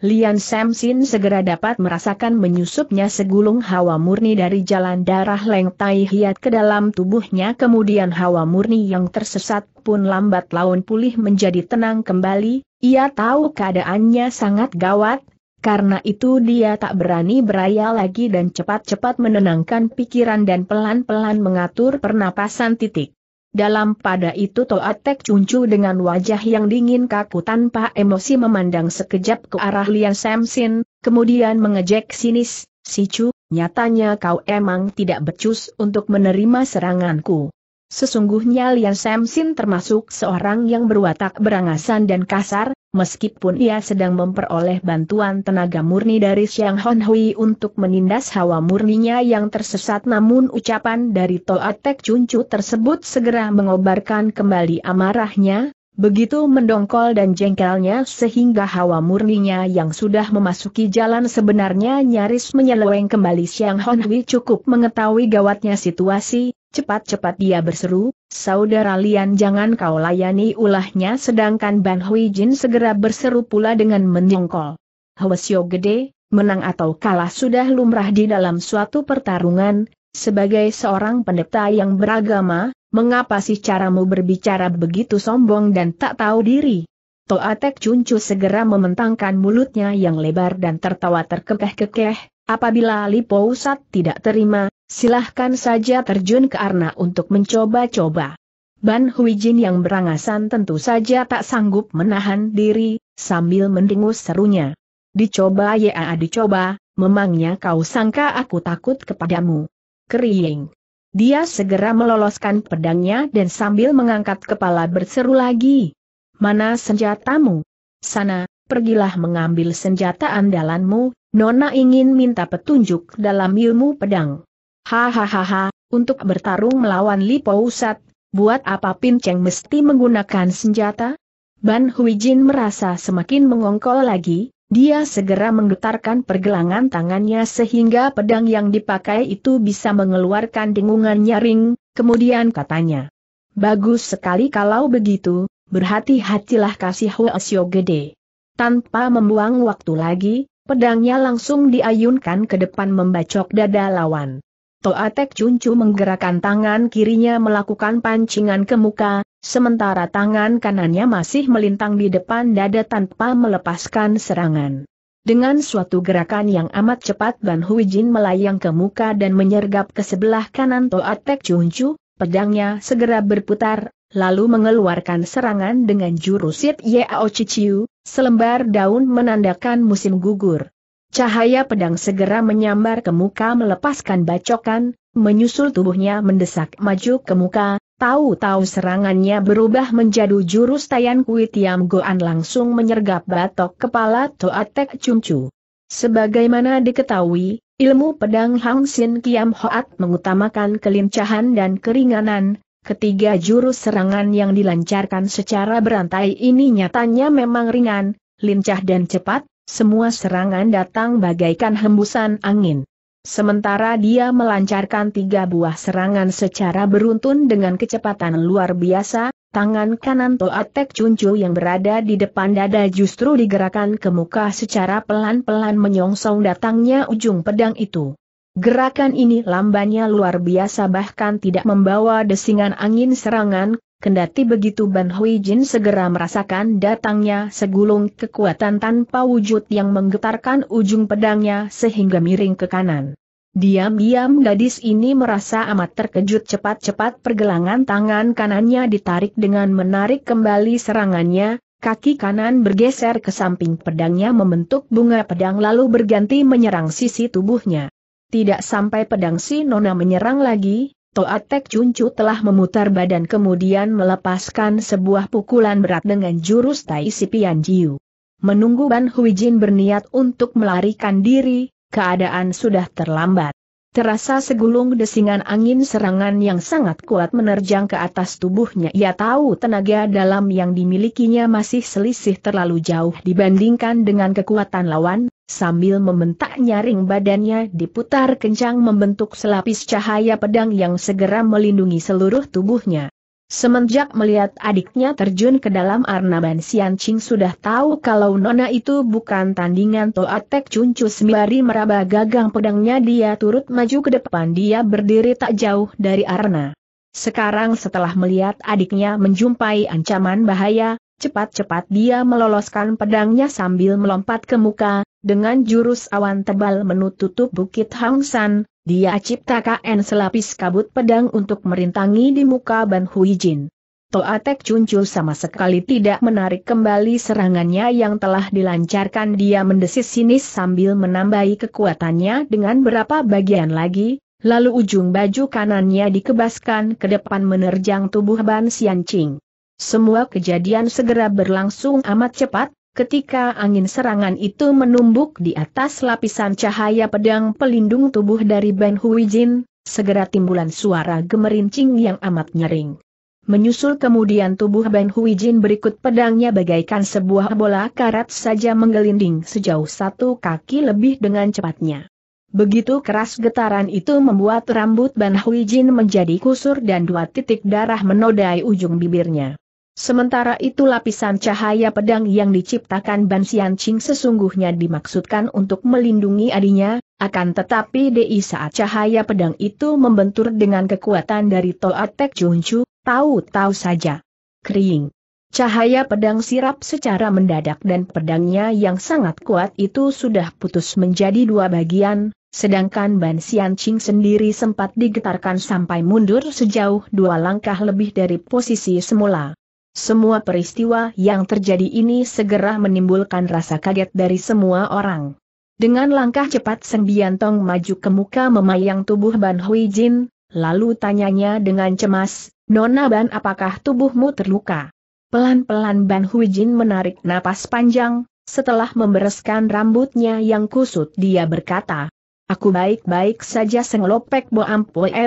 Lian Samsin segera dapat merasakan menyusupnya segulung hawa murni dari jalan darah Leng Tai Hiat ke dalam tubuhnya kemudian hawa murni yang tersesat pun lambat laun pulih menjadi tenang kembali, ia tahu keadaannya sangat gawat, karena itu dia tak berani beraya lagi dan cepat-cepat menenangkan pikiran dan pelan-pelan mengatur pernapasan titik. Dalam pada itu Toatek Cuncu dengan wajah yang dingin kaku tanpa emosi memandang sekejap ke arah Lian Samsin, kemudian mengejek sinis, Sicu, nyatanya kau emang tidak becus untuk menerima seranganku. Sesungguhnya Lian Samsin termasuk seorang yang berwatak berangasan dan kasar, meskipun ia sedang memperoleh bantuan tenaga murni dari Xiang Hon Hui untuk menindas hawa murninya yang tersesat namun ucapan dari Toa Tek Cuncu tersebut segera mengobarkan kembali amarahnya, begitu mendongkol dan jengkelnya sehingga hawa murninya yang sudah memasuki jalan sebenarnya nyaris menyeleweng kembali Xiang Hon Hui cukup mengetahui gawatnya situasi, Cepat-cepat dia berseru, saudara Lian jangan kau layani ulahnya sedangkan Ban Hui Jin segera berseru pula dengan menyongkol. Hwasyo gede, menang atau kalah sudah lumrah di dalam suatu pertarungan, sebagai seorang pendeta yang beragama, mengapa sih caramu berbicara begitu sombong dan tak tahu diri? Toatek Cuncu segera mementangkan mulutnya yang lebar dan tertawa terkekeh-kekeh, apabila Lipo tidak terima, silahkan saja terjun ke arna untuk mencoba-coba. Ban Huijin yang berangasan tentu saja tak sanggup menahan diri, sambil mendengus serunya. Dicoba ya ah, dicoba, memangnya kau sangka aku takut kepadamu. Kering. Dia segera meloloskan pedangnya dan sambil mengangkat kepala berseru lagi. Mana senjatamu? Sana, pergilah mengambil senjata andalanmu, Nona ingin minta petunjuk dalam ilmu pedang. Hahaha, untuk bertarung melawan Li Pousat, buat apa Pin Cheng mesti menggunakan senjata? Ban Hui Jin merasa semakin mengongkol lagi, dia segera menggetarkan pergelangan tangannya sehingga pedang yang dipakai itu bisa mengeluarkan dengungan nyaring, kemudian katanya. Bagus sekali kalau begitu, berhati-hatilah kasih Hoesyo gede. Tanpa membuang waktu lagi, pedangnya langsung diayunkan ke depan membacok dada lawan. Toatek Cuncu menggerakkan tangan kirinya melakukan pancingan ke muka, sementara tangan kanannya masih melintang di depan dada tanpa melepaskan serangan. Dengan suatu gerakan yang amat cepat Ban Hui Jin melayang ke muka dan menyergap ke sebelah kanan Toatek Cuncu, pedangnya segera berputar, lalu mengeluarkan serangan dengan jurusit Yao Chichiu, selembar daun menandakan musim gugur. Cahaya pedang segera menyambar ke muka melepaskan bacokan, menyusul tubuhnya mendesak maju ke muka, tahu-tahu serangannya berubah menjadi jurus Tayan Kui Tiam Goan langsung menyergap batok kepala Toatek cuncu. Sebagaimana diketahui, ilmu pedang Hang Sin Kiam Hoat mengutamakan kelincahan dan keringanan, Ketiga jurus serangan yang dilancarkan secara berantai ini nyatanya memang ringan, lincah dan cepat, semua serangan datang bagaikan hembusan angin. Sementara dia melancarkan tiga buah serangan secara beruntun dengan kecepatan luar biasa, tangan kanan Toa Tek Cuncu yang berada di depan dada justru digerakkan ke muka secara pelan-pelan menyongsong datangnya ujung pedang itu. Gerakan ini lambannya luar biasa bahkan tidak membawa desingan angin serangan, Kendati begitu Ban Hui Jin segera merasakan datangnya segulung kekuatan tanpa wujud yang menggetarkan ujung pedangnya sehingga miring ke kanan. Diam-diam gadis ini merasa amat terkejut cepat-cepat pergelangan tangan kanannya ditarik dengan menarik kembali serangannya, kaki kanan bergeser ke samping pedangnya membentuk bunga pedang lalu berganti menyerang sisi tubuhnya. Tidak sampai pedang si Nona menyerang lagi, Toatek Cuncu telah memutar badan kemudian melepaskan sebuah pukulan berat dengan jurus Tai Sipian Jiu. Menunggu Ban Huijin berniat untuk melarikan diri, keadaan sudah terlambat. Terasa segulung desingan angin serangan yang sangat kuat menerjang ke atas tubuhnya. Ia tahu tenaga dalam yang dimilikinya masih selisih terlalu jauh dibandingkan dengan kekuatan lawan, sambil membentak nyaring badannya diputar kencang membentuk selapis cahaya pedang yang segera melindungi seluruh tubuhnya. Semenjak melihat adiknya terjun ke dalam arnaban Sian Ching sudah tahu kalau Nona itu bukan tandingan Toatek Cuncu Sembari meraba gagang pedangnya dia turut maju ke depan dia berdiri tak jauh dari Arna. Sekarang setelah melihat adiknya menjumpai ancaman bahaya, cepat-cepat dia meloloskan pedangnya sambil melompat ke muka, dengan jurus awan tebal menutup Bukit Hang San, dia ciptakan selapis kabut pedang untuk merintangi di muka Ban Hui Jin. Toatek Chuncu sama sekali tidak menarik kembali serangannya yang telah dilancarkan dia mendesis sinis sambil menambahi kekuatannya dengan berapa bagian lagi, lalu ujung baju kanannya dikebaskan ke depan menerjang tubuh Ban Xianqing. Semua kejadian segera berlangsung amat cepat, Ketika angin serangan itu menumbuk di atas lapisan cahaya pedang pelindung tubuh dari Ben Huijin, segera timbulan suara gemerincing yang amat nyering. Menyusul kemudian tubuh Ben Huijin berikut pedangnya bagaikan sebuah bola karat saja menggelinding sejauh satu kaki lebih dengan cepatnya. Begitu keras getaran itu membuat rambut Ben Huijin menjadi kusur dan dua titik darah menodai ujung bibirnya. Sementara itu lapisan cahaya pedang yang diciptakan Ban Xian Qing sesungguhnya dimaksudkan untuk melindungi adinya, akan tetapi di saat cahaya pedang itu membentur dengan kekuatan dari Toa Tek Juncu, tahu-tahu saja. Kering. Cahaya pedang sirap secara mendadak dan pedangnya yang sangat kuat itu sudah putus menjadi dua bagian, sedangkan Ban Xian Qing sendiri sempat digetarkan sampai mundur sejauh dua langkah lebih dari posisi semula. Semua peristiwa yang terjadi ini segera menimbulkan rasa kaget dari semua orang. Dengan langkah cepat Seng Biantong maju ke muka memayang tubuh Ban Hui Jin, lalu tanyanya dengan cemas, Nona Ban apakah tubuhmu terluka? Pelan-pelan Ban Hui Jin menarik napas panjang, setelah membereskan rambutnya yang kusut dia berkata, Aku baik-baik saja Seng Lopek Bo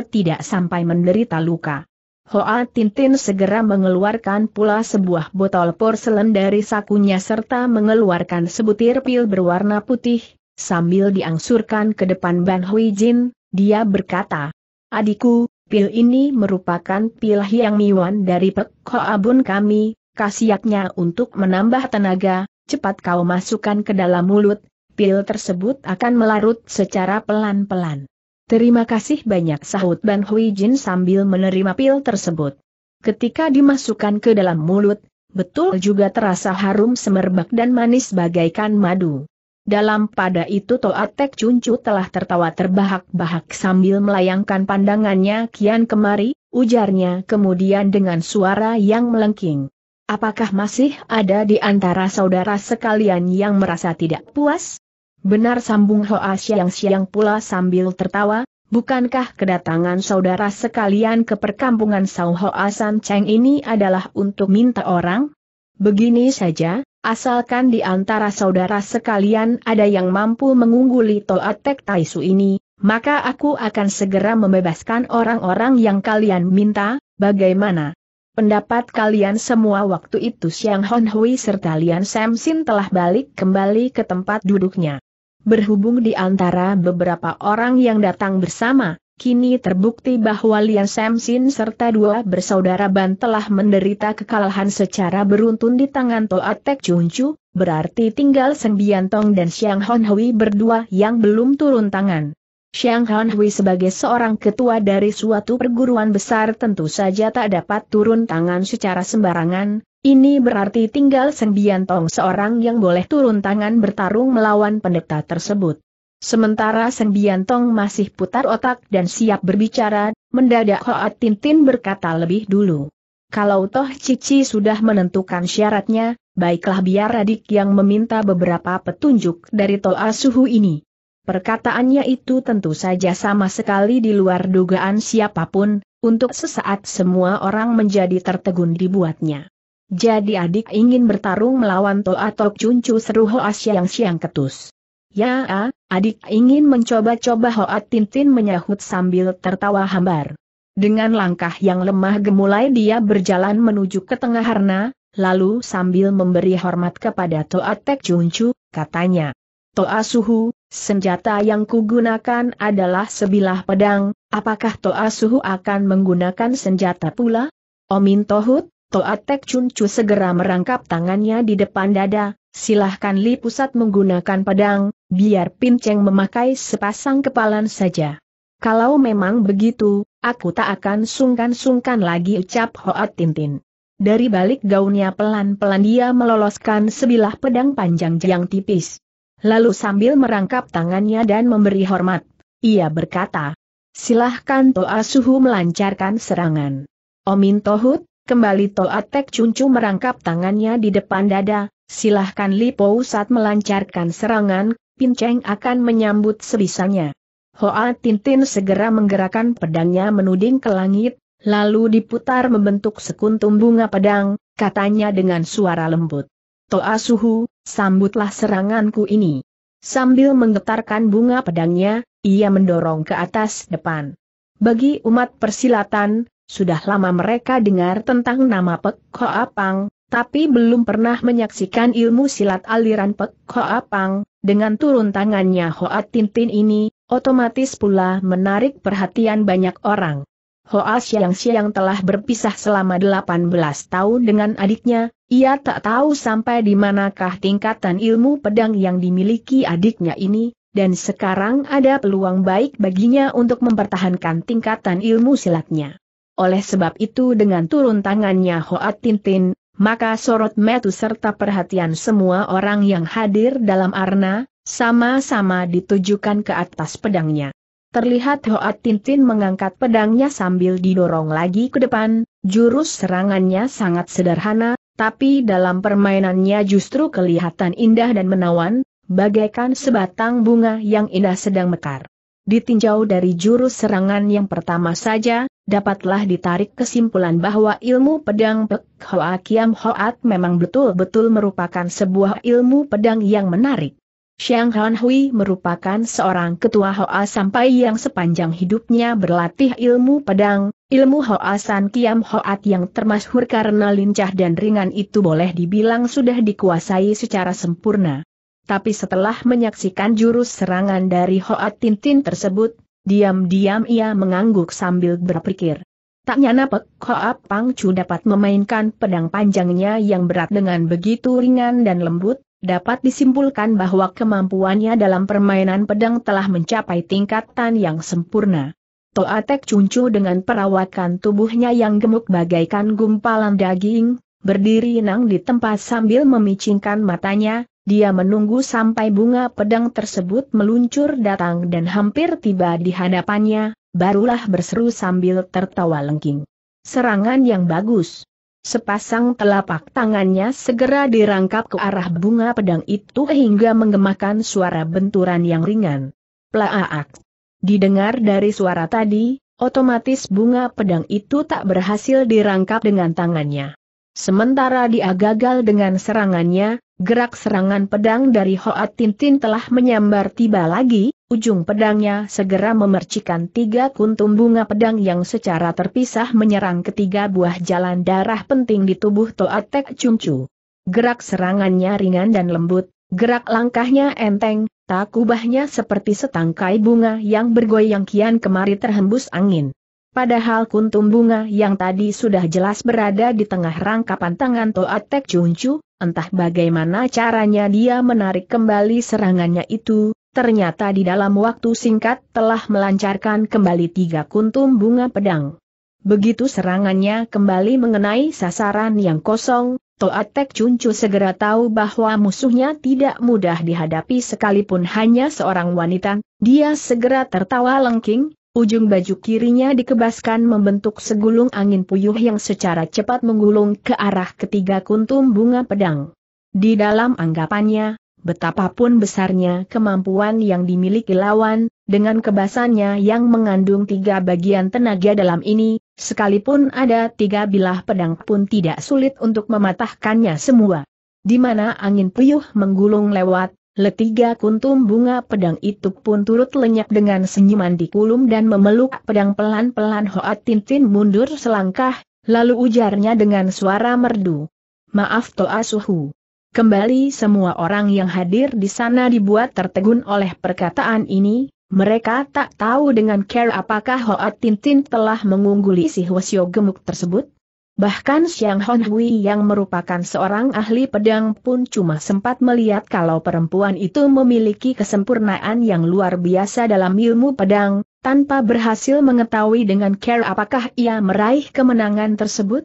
tidak sampai menderita luka. Hoa Tintin segera mengeluarkan pula sebuah botol porselen dari sakunya serta mengeluarkan sebutir pil berwarna putih, sambil diangsurkan ke depan Ban Hui Jin, dia berkata, Adikku, pil ini merupakan pil Hyang Miwan dari Pek Hoa Bun kami, kasiatnya untuk menambah tenaga, cepat kau masukkan ke dalam mulut, pil tersebut akan melarut secara pelan-pelan. Terima kasih banyak sahut Ban Hui Jin sambil menerima pil tersebut. Ketika dimasukkan ke dalam mulut, betul juga terasa harum semerbak dan manis bagaikan madu. Dalam pada itu Toatek Cuncu telah tertawa terbahak-bahak sambil melayangkan pandangannya kian kemari, ujarnya kemudian dengan suara yang melengking. Apakah masih ada di antara saudara sekalian yang merasa tidak puas? Benar sambung Hoa siang-siang pula sambil tertawa, bukankah kedatangan saudara sekalian ke perkampungan Sao Hoa San Cheng ini adalah untuk minta orang? Begini saja, asalkan di antara saudara sekalian ada yang mampu mengungguli Toatek Taisu ini, maka aku akan segera membebaskan orang-orang yang kalian minta, bagaimana? Pendapat kalian semua waktu itu Siang Hon Hui serta Lian Sam Sin telah balik kembali ke tempat duduknya berhubung di antara beberapa orang yang datang bersama, kini terbukti bahwa Lian Samsin serta dua bersaudara Ban telah menderita kekalahan secara beruntun di tangan Toa Tek Cuncu, berarti tinggal Seng Biantong dan Xiang Hon Hui berdua yang belum turun tangan. Xiang Hui sebagai seorang ketua dari suatu perguruan besar tentu saja tak dapat turun tangan secara sembarangan, ini berarti tinggal Bian Tong seorang yang boleh turun tangan bertarung melawan pendeta tersebut. Sementara Bian Tong masih putar otak dan siap berbicara, mendadak Hoat Tintin berkata lebih dulu. Kalau toh Cici sudah menentukan syaratnya, baiklah biar Radik yang meminta beberapa petunjuk dari Toa Suhu ini. Perkataannya itu tentu saja sama sekali di luar dugaan siapapun, untuk sesaat semua orang menjadi tertegun dibuatnya. Jadi adik ingin bertarung melawan Toa Tok Cuncu seru Hoa yang Siang ketus. Ya, adik ingin mencoba-coba Hoat Tintin menyahut sambil tertawa hambar. Dengan langkah yang lemah gemulai dia berjalan menuju ke tengah harna, lalu sambil memberi hormat kepada Toa Tek Cuncu, katanya. Toa Suhu, senjata yang kugunakan adalah sebilah pedang, apakah Toa Suhu akan menggunakan senjata pula? Omin Tohut, Toatek Tek segera merangkap tangannya di depan dada, silahkan Li Pusat menggunakan pedang, biar Pin Cheng memakai sepasang kepalan saja. Kalau memang begitu, aku tak akan sungkan-sungkan lagi ucap Hoat Tintin. Dari balik gaunnya pelan-pelan dia meloloskan sebilah pedang panjang yang tipis. Lalu sambil merangkap tangannya dan memberi hormat, ia berkata, Silahkan Toa Suhu melancarkan serangan. Omin Tohut, Kembali Toatek Cuncu merangkap tangannya di depan dada, silahkan Lipo saat melancarkan serangan, Pinceng akan menyambut sebisanya. Hoa Tintin segera menggerakkan pedangnya menuding ke langit, lalu diputar membentuk sekuntum bunga pedang, katanya dengan suara lembut. Toa Suhu, sambutlah seranganku ini. Sambil menggetarkan bunga pedangnya, ia mendorong ke atas depan. Bagi umat persilatan, sudah lama mereka dengar tentang nama Pek Hoa Pang, tapi belum pernah menyaksikan ilmu silat aliran Pek Hoa Pang, dengan turun tangannya Hoa Tintin ini, otomatis pula menarik perhatian banyak orang. Hoa siang siang telah berpisah selama 18 tahun dengan adiknya, ia tak tahu sampai di manakah tingkatan ilmu pedang yang dimiliki adiknya ini, dan sekarang ada peluang baik baginya untuk mempertahankan tingkatan ilmu silatnya. Oleh sebab itu dengan turun tangannya Hoat Tintin, maka sorot metu serta perhatian semua orang yang hadir dalam arna, sama-sama ditujukan ke atas pedangnya. Terlihat Hoat Tintin mengangkat pedangnya sambil didorong lagi ke depan, jurus serangannya sangat sederhana, tapi dalam permainannya justru kelihatan indah dan menawan, bagaikan sebatang bunga yang indah sedang mekar. Ditinjau dari jurus serangan yang pertama saja, dapatlah ditarik kesimpulan bahwa ilmu pedang Pek Hoa Kiam Hoat memang betul-betul merupakan sebuah ilmu pedang yang menarik. Xiang Han Hui merupakan seorang ketua Hoa sampai yang sepanjang hidupnya berlatih ilmu pedang, ilmu Hoa San Kiam Hoat yang termasyhur karena lincah dan ringan itu boleh dibilang sudah dikuasai secara sempurna tapi setelah menyaksikan jurus serangan dari Hoat Tintin tersebut, diam-diam ia mengangguk sambil berpikir. Tak nyana Pek Hoat Pang Chu dapat memainkan pedang panjangnya yang berat dengan begitu ringan dan lembut, dapat disimpulkan bahwa kemampuannya dalam permainan pedang telah mencapai tingkatan yang sempurna. Toatek Cuncu dengan perawakan tubuhnya yang gemuk bagaikan gumpalan daging, berdiri nang di tempat sambil memicingkan matanya, dia menunggu sampai bunga pedang tersebut meluncur datang dan hampir tiba di hadapannya, barulah berseru sambil tertawa lengking. Serangan yang bagus. Sepasang telapak tangannya segera dirangkap ke arah bunga pedang itu hingga menggemakan suara benturan yang ringan. Plaak. Didengar dari suara tadi, otomatis bunga pedang itu tak berhasil dirangkap dengan tangannya. Sementara dia gagal dengan serangannya, gerak serangan pedang dari Hoat Tintin telah menyambar tiba lagi, ujung pedangnya segera memercikan tiga kuntum bunga pedang yang secara terpisah menyerang ketiga buah jalan darah penting di tubuh Toatek Tek Gerak serangannya ringan dan lembut, gerak langkahnya enteng, tak ubahnya seperti setangkai bunga yang bergoyang kian kemari terhembus angin. Padahal kuntum bunga yang tadi sudah jelas berada di tengah rangkapan tangan Toa Tek Cuncu, entah bagaimana caranya dia menarik kembali serangannya itu, ternyata di dalam waktu singkat telah melancarkan kembali tiga kuntum bunga pedang. Begitu serangannya kembali mengenai sasaran yang kosong, Toa Tek Cuncu segera tahu bahwa musuhnya tidak mudah dihadapi sekalipun hanya seorang wanita, dia segera tertawa lengking, Ujung baju kirinya dikebaskan membentuk segulung angin puyuh yang secara cepat menggulung ke arah ketiga kuntum bunga pedang. Di dalam anggapannya, betapapun besarnya kemampuan yang dimiliki lawan, dengan kebasannya yang mengandung tiga bagian tenaga dalam ini, sekalipun ada tiga bilah pedang pun tidak sulit untuk mematahkannya semua. Di mana angin puyuh menggulung lewat, Letiga kuntum bunga pedang itu pun turut lenyap dengan senyuman di kulum dan memeluk pedang pelan-pelan Hoat Tintin mundur selangkah, lalu ujarnya dengan suara merdu. Maaf Toa Suhu. Kembali semua orang yang hadir di sana dibuat tertegun oleh perkataan ini, mereka tak tahu dengan care apakah Hoat Tintin telah mengungguli si Hwasyo gemuk tersebut, Bahkan Xiang Hon Hui yang merupakan seorang ahli pedang pun cuma sempat melihat kalau perempuan itu memiliki kesempurnaan yang luar biasa dalam ilmu pedang, tanpa berhasil mengetahui dengan care apakah ia meraih kemenangan tersebut.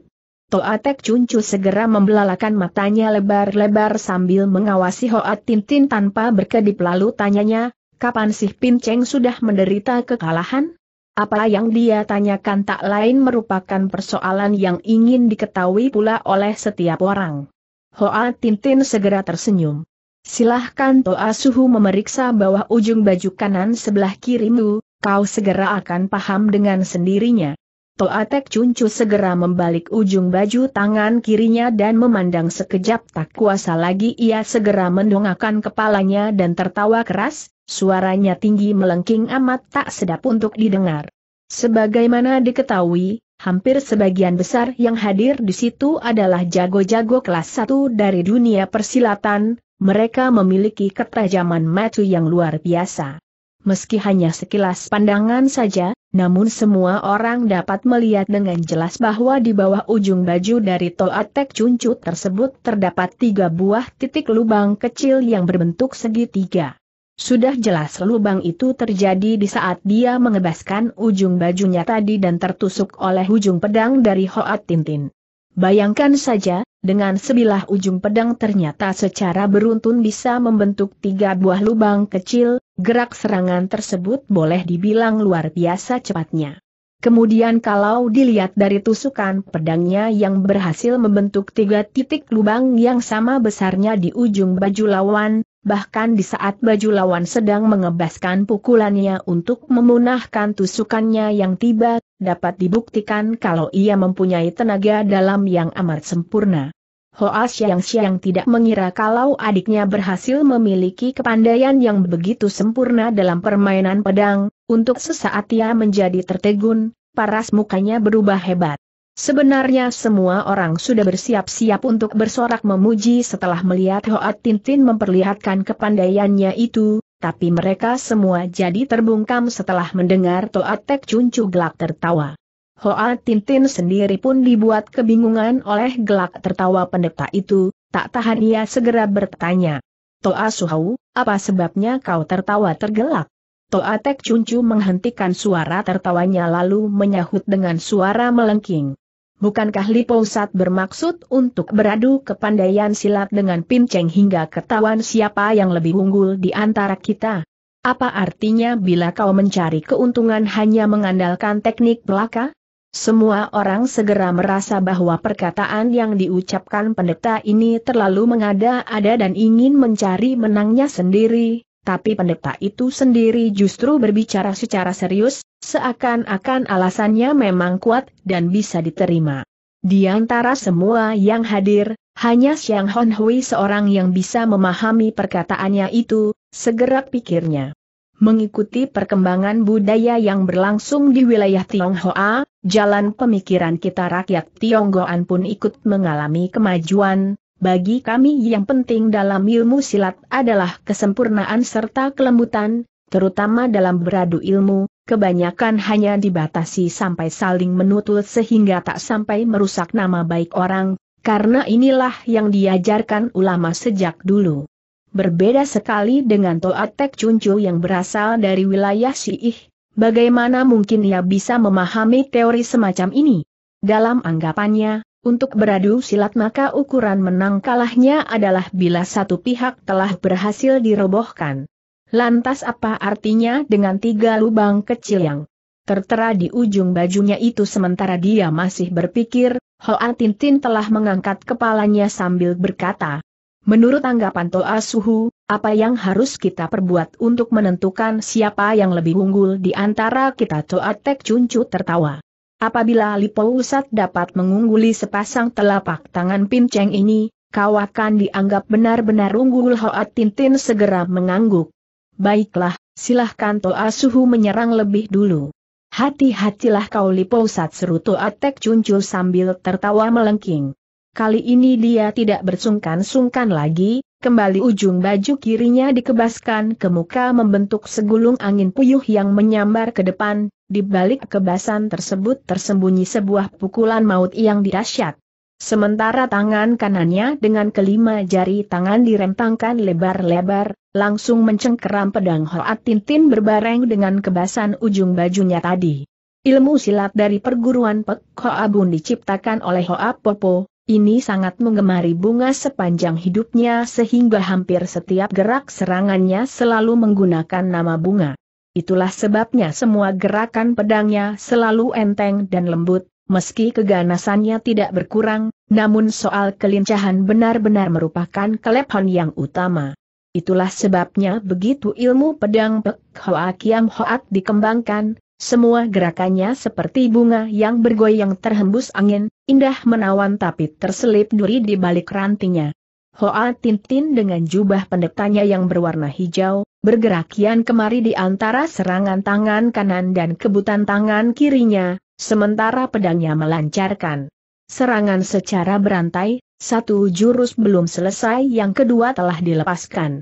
Toatek Cuncu segera membelalakan matanya lebar-lebar sambil mengawasi Hoat Tintin tanpa berkedip lalu tanyanya, kapan sih Pin Cheng sudah menderita kekalahan? Apa yang dia tanyakan tak lain merupakan persoalan yang ingin diketahui pula oleh setiap orang. Hoa Tintin segera tersenyum. Silahkan Toa Suhu memeriksa bawah ujung baju kanan sebelah kirimu, kau segera akan paham dengan sendirinya. Toatek Cuncu segera membalik ujung baju tangan kirinya dan memandang sekejap tak kuasa lagi ia segera mendongakkan kepalanya dan tertawa keras, suaranya tinggi melengking amat tak sedap untuk didengar. Sebagaimana diketahui, hampir sebagian besar yang hadir di situ adalah jago-jago kelas 1 dari dunia persilatan, mereka memiliki ketajaman matu yang luar biasa meski hanya sekilas pandangan saja, namun semua orang dapat melihat dengan jelas bahwa di bawah ujung baju dari Toatek Cuncut tersebut terdapat tiga buah titik lubang kecil yang berbentuk segitiga. Sudah jelas lubang itu terjadi di saat dia mengebaskan ujung bajunya tadi dan tertusuk oleh ujung pedang dari Hoat Tintin. Bayangkan saja, dengan sebilah ujung pedang ternyata secara beruntun bisa membentuk tiga buah lubang kecil, Gerak serangan tersebut boleh dibilang luar biasa cepatnya. Kemudian kalau dilihat dari tusukan pedangnya yang berhasil membentuk tiga titik lubang yang sama besarnya di ujung baju lawan, bahkan di saat baju lawan sedang mengebaskan pukulannya untuk memunahkan tusukannya yang tiba, dapat dibuktikan kalau ia mempunyai tenaga dalam yang amat sempurna. Hoa Xiang-Xiang tidak mengira kalau adiknya berhasil memiliki kepandaian yang begitu sempurna dalam permainan pedang, untuk sesaat ia menjadi tertegun, paras mukanya berubah hebat. Sebenarnya semua orang sudah bersiap-siap untuk bersorak memuji setelah melihat Hoa Tintin memperlihatkan kepandaiannya itu, tapi mereka semua jadi terbungkam setelah mendengar Toa Tek Cuncu gelak tertawa. Hoa Tintin sendiri pun dibuat kebingungan oleh gelak tertawa pendeta itu, tak tahan ia segera bertanya. Toa Suhau, apa sebabnya kau tertawa tergelak? Toa Tek Cuncu menghentikan suara tertawanya lalu menyahut dengan suara melengking. Bukankah Lipo Sat bermaksud untuk beradu kepandaian silat dengan pinceng hingga ketahuan siapa yang lebih unggul di antara kita? Apa artinya bila kau mencari keuntungan hanya mengandalkan teknik belaka? Semua orang segera merasa bahwa perkataan yang diucapkan pendeta ini terlalu mengada-ada dan ingin mencari menangnya sendiri, tapi pendeta itu sendiri justru berbicara secara serius, seakan-akan alasannya memang kuat dan bisa diterima. Di antara semua yang hadir, hanya Xiang Hon Hui seorang yang bisa memahami perkataannya itu, segera pikirnya. Mengikuti perkembangan budaya yang berlangsung di wilayah Tionghoa, Jalan pemikiran kita rakyat Tionggoan pun ikut mengalami kemajuan, bagi kami yang penting dalam ilmu silat adalah kesempurnaan serta kelembutan, terutama dalam beradu ilmu, kebanyakan hanya dibatasi sampai saling menutul sehingga tak sampai merusak nama baik orang, karena inilah yang diajarkan ulama sejak dulu. Berbeda sekali dengan Toatek Cuncu yang berasal dari wilayah Siih. Bagaimana mungkin ia bisa memahami teori semacam ini? Dalam anggapannya, untuk beradu silat maka ukuran menang kalahnya adalah bila satu pihak telah berhasil dirobohkan. Lantas apa artinya dengan tiga lubang kecil yang tertera di ujung bajunya itu sementara dia masih berpikir, Hoa Tintin telah mengangkat kepalanya sambil berkata, Menurut anggapan Toa Suhu, apa yang harus kita perbuat untuk menentukan siapa yang lebih unggul di antara kita Toa Tek Cuncu tertawa. Apabila Lipo Usat dapat mengungguli sepasang telapak tangan pinceng ini, kau akan dianggap benar-benar unggul Hoat Tintin segera mengangguk. Baiklah, silahkan Toa Suhu menyerang lebih dulu. Hati-hatilah kau Lipo Usat seru Toa Tek Cuncu sambil tertawa melengking. Kali ini dia tidak bersungkan-sungkan lagi, kembali ujung baju kirinya dikebaskan ke muka membentuk segulung angin puyuh yang menyambar ke depan, di balik kebasan tersebut tersembunyi sebuah pukulan maut yang dirasyat. Sementara tangan kanannya dengan kelima jari tangan direntangkan lebar-lebar, langsung mencengkeram pedang Hoat Tintin berbareng dengan kebasan ujung bajunya tadi. Ilmu silat dari perguruan Pek Hoa Bun diciptakan oleh Hoa Popo, ini sangat mengemari bunga sepanjang hidupnya sehingga hampir setiap gerak serangannya selalu menggunakan nama bunga. Itulah sebabnya semua gerakan pedangnya selalu enteng dan lembut, meski keganasannya tidak berkurang, namun soal kelincahan benar-benar merupakan kelepon yang utama. Itulah sebabnya begitu ilmu pedang Pek Hoa Kiam Hoat dikembangkan, semua gerakannya seperti bunga yang bergoyang terhembus angin, indah menawan tapi terselip duri di balik rantingnya. Hoa Tintin dengan jubah pendetanya yang berwarna hijau, bergerak kian kemari di antara serangan tangan kanan dan kebutan tangan kirinya, sementara pedangnya melancarkan. Serangan secara berantai, satu jurus belum selesai yang kedua telah dilepaskan.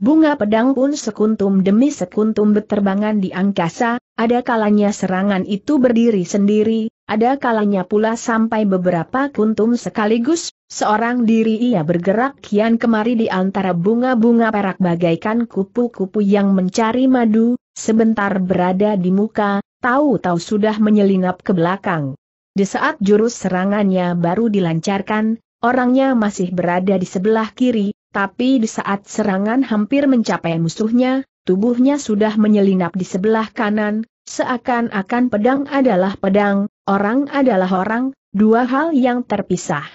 Bunga pedang pun sekuntum demi sekuntum berterbangan di angkasa, ada kalanya serangan itu berdiri sendiri, ada kalanya pula sampai beberapa kuntum sekaligus, seorang diri ia bergerak kian kemari di antara bunga-bunga perak bagaikan kupu-kupu yang mencari madu, sebentar berada di muka, tahu-tahu sudah menyelinap ke belakang. Di saat jurus serangannya baru dilancarkan, orangnya masih berada di sebelah kiri, tapi di saat serangan hampir mencapai musuhnya, tubuhnya sudah menyelinap di sebelah kanan, seakan-akan pedang adalah pedang, orang adalah orang, dua hal yang terpisah.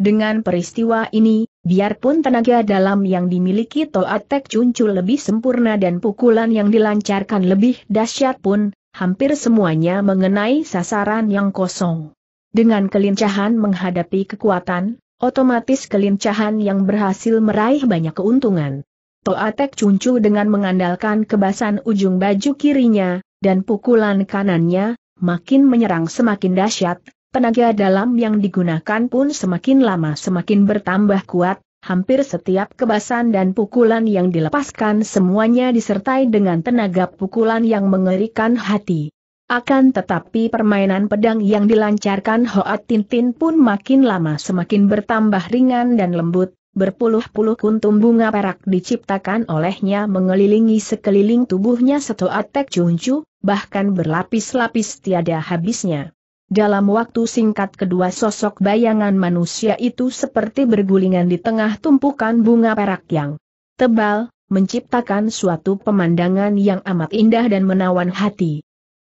Dengan peristiwa ini, biarpun tenaga dalam yang dimiliki Toatek Cuncul lebih sempurna dan pukulan yang dilancarkan lebih dahsyat pun, hampir semuanya mengenai sasaran yang kosong. Dengan kelincahan menghadapi kekuatan, Otomatis kelincahan yang berhasil meraih banyak keuntungan. Toatek cuncu dengan mengandalkan kebasan ujung baju kirinya, dan pukulan kanannya, makin menyerang semakin dahsyat, tenaga dalam yang digunakan pun semakin lama semakin bertambah kuat, hampir setiap kebasan dan pukulan yang dilepaskan semuanya disertai dengan tenaga pukulan yang mengerikan hati. Akan tetapi permainan pedang yang dilancarkan Hoat Tintin pun makin lama semakin bertambah ringan dan lembut, berpuluh-puluh kuntum bunga perak diciptakan olehnya mengelilingi sekeliling tubuhnya setoat tek cuncu, bahkan berlapis-lapis tiada habisnya. Dalam waktu singkat kedua sosok bayangan manusia itu seperti bergulingan di tengah tumpukan bunga perak yang tebal, menciptakan suatu pemandangan yang amat indah dan menawan hati.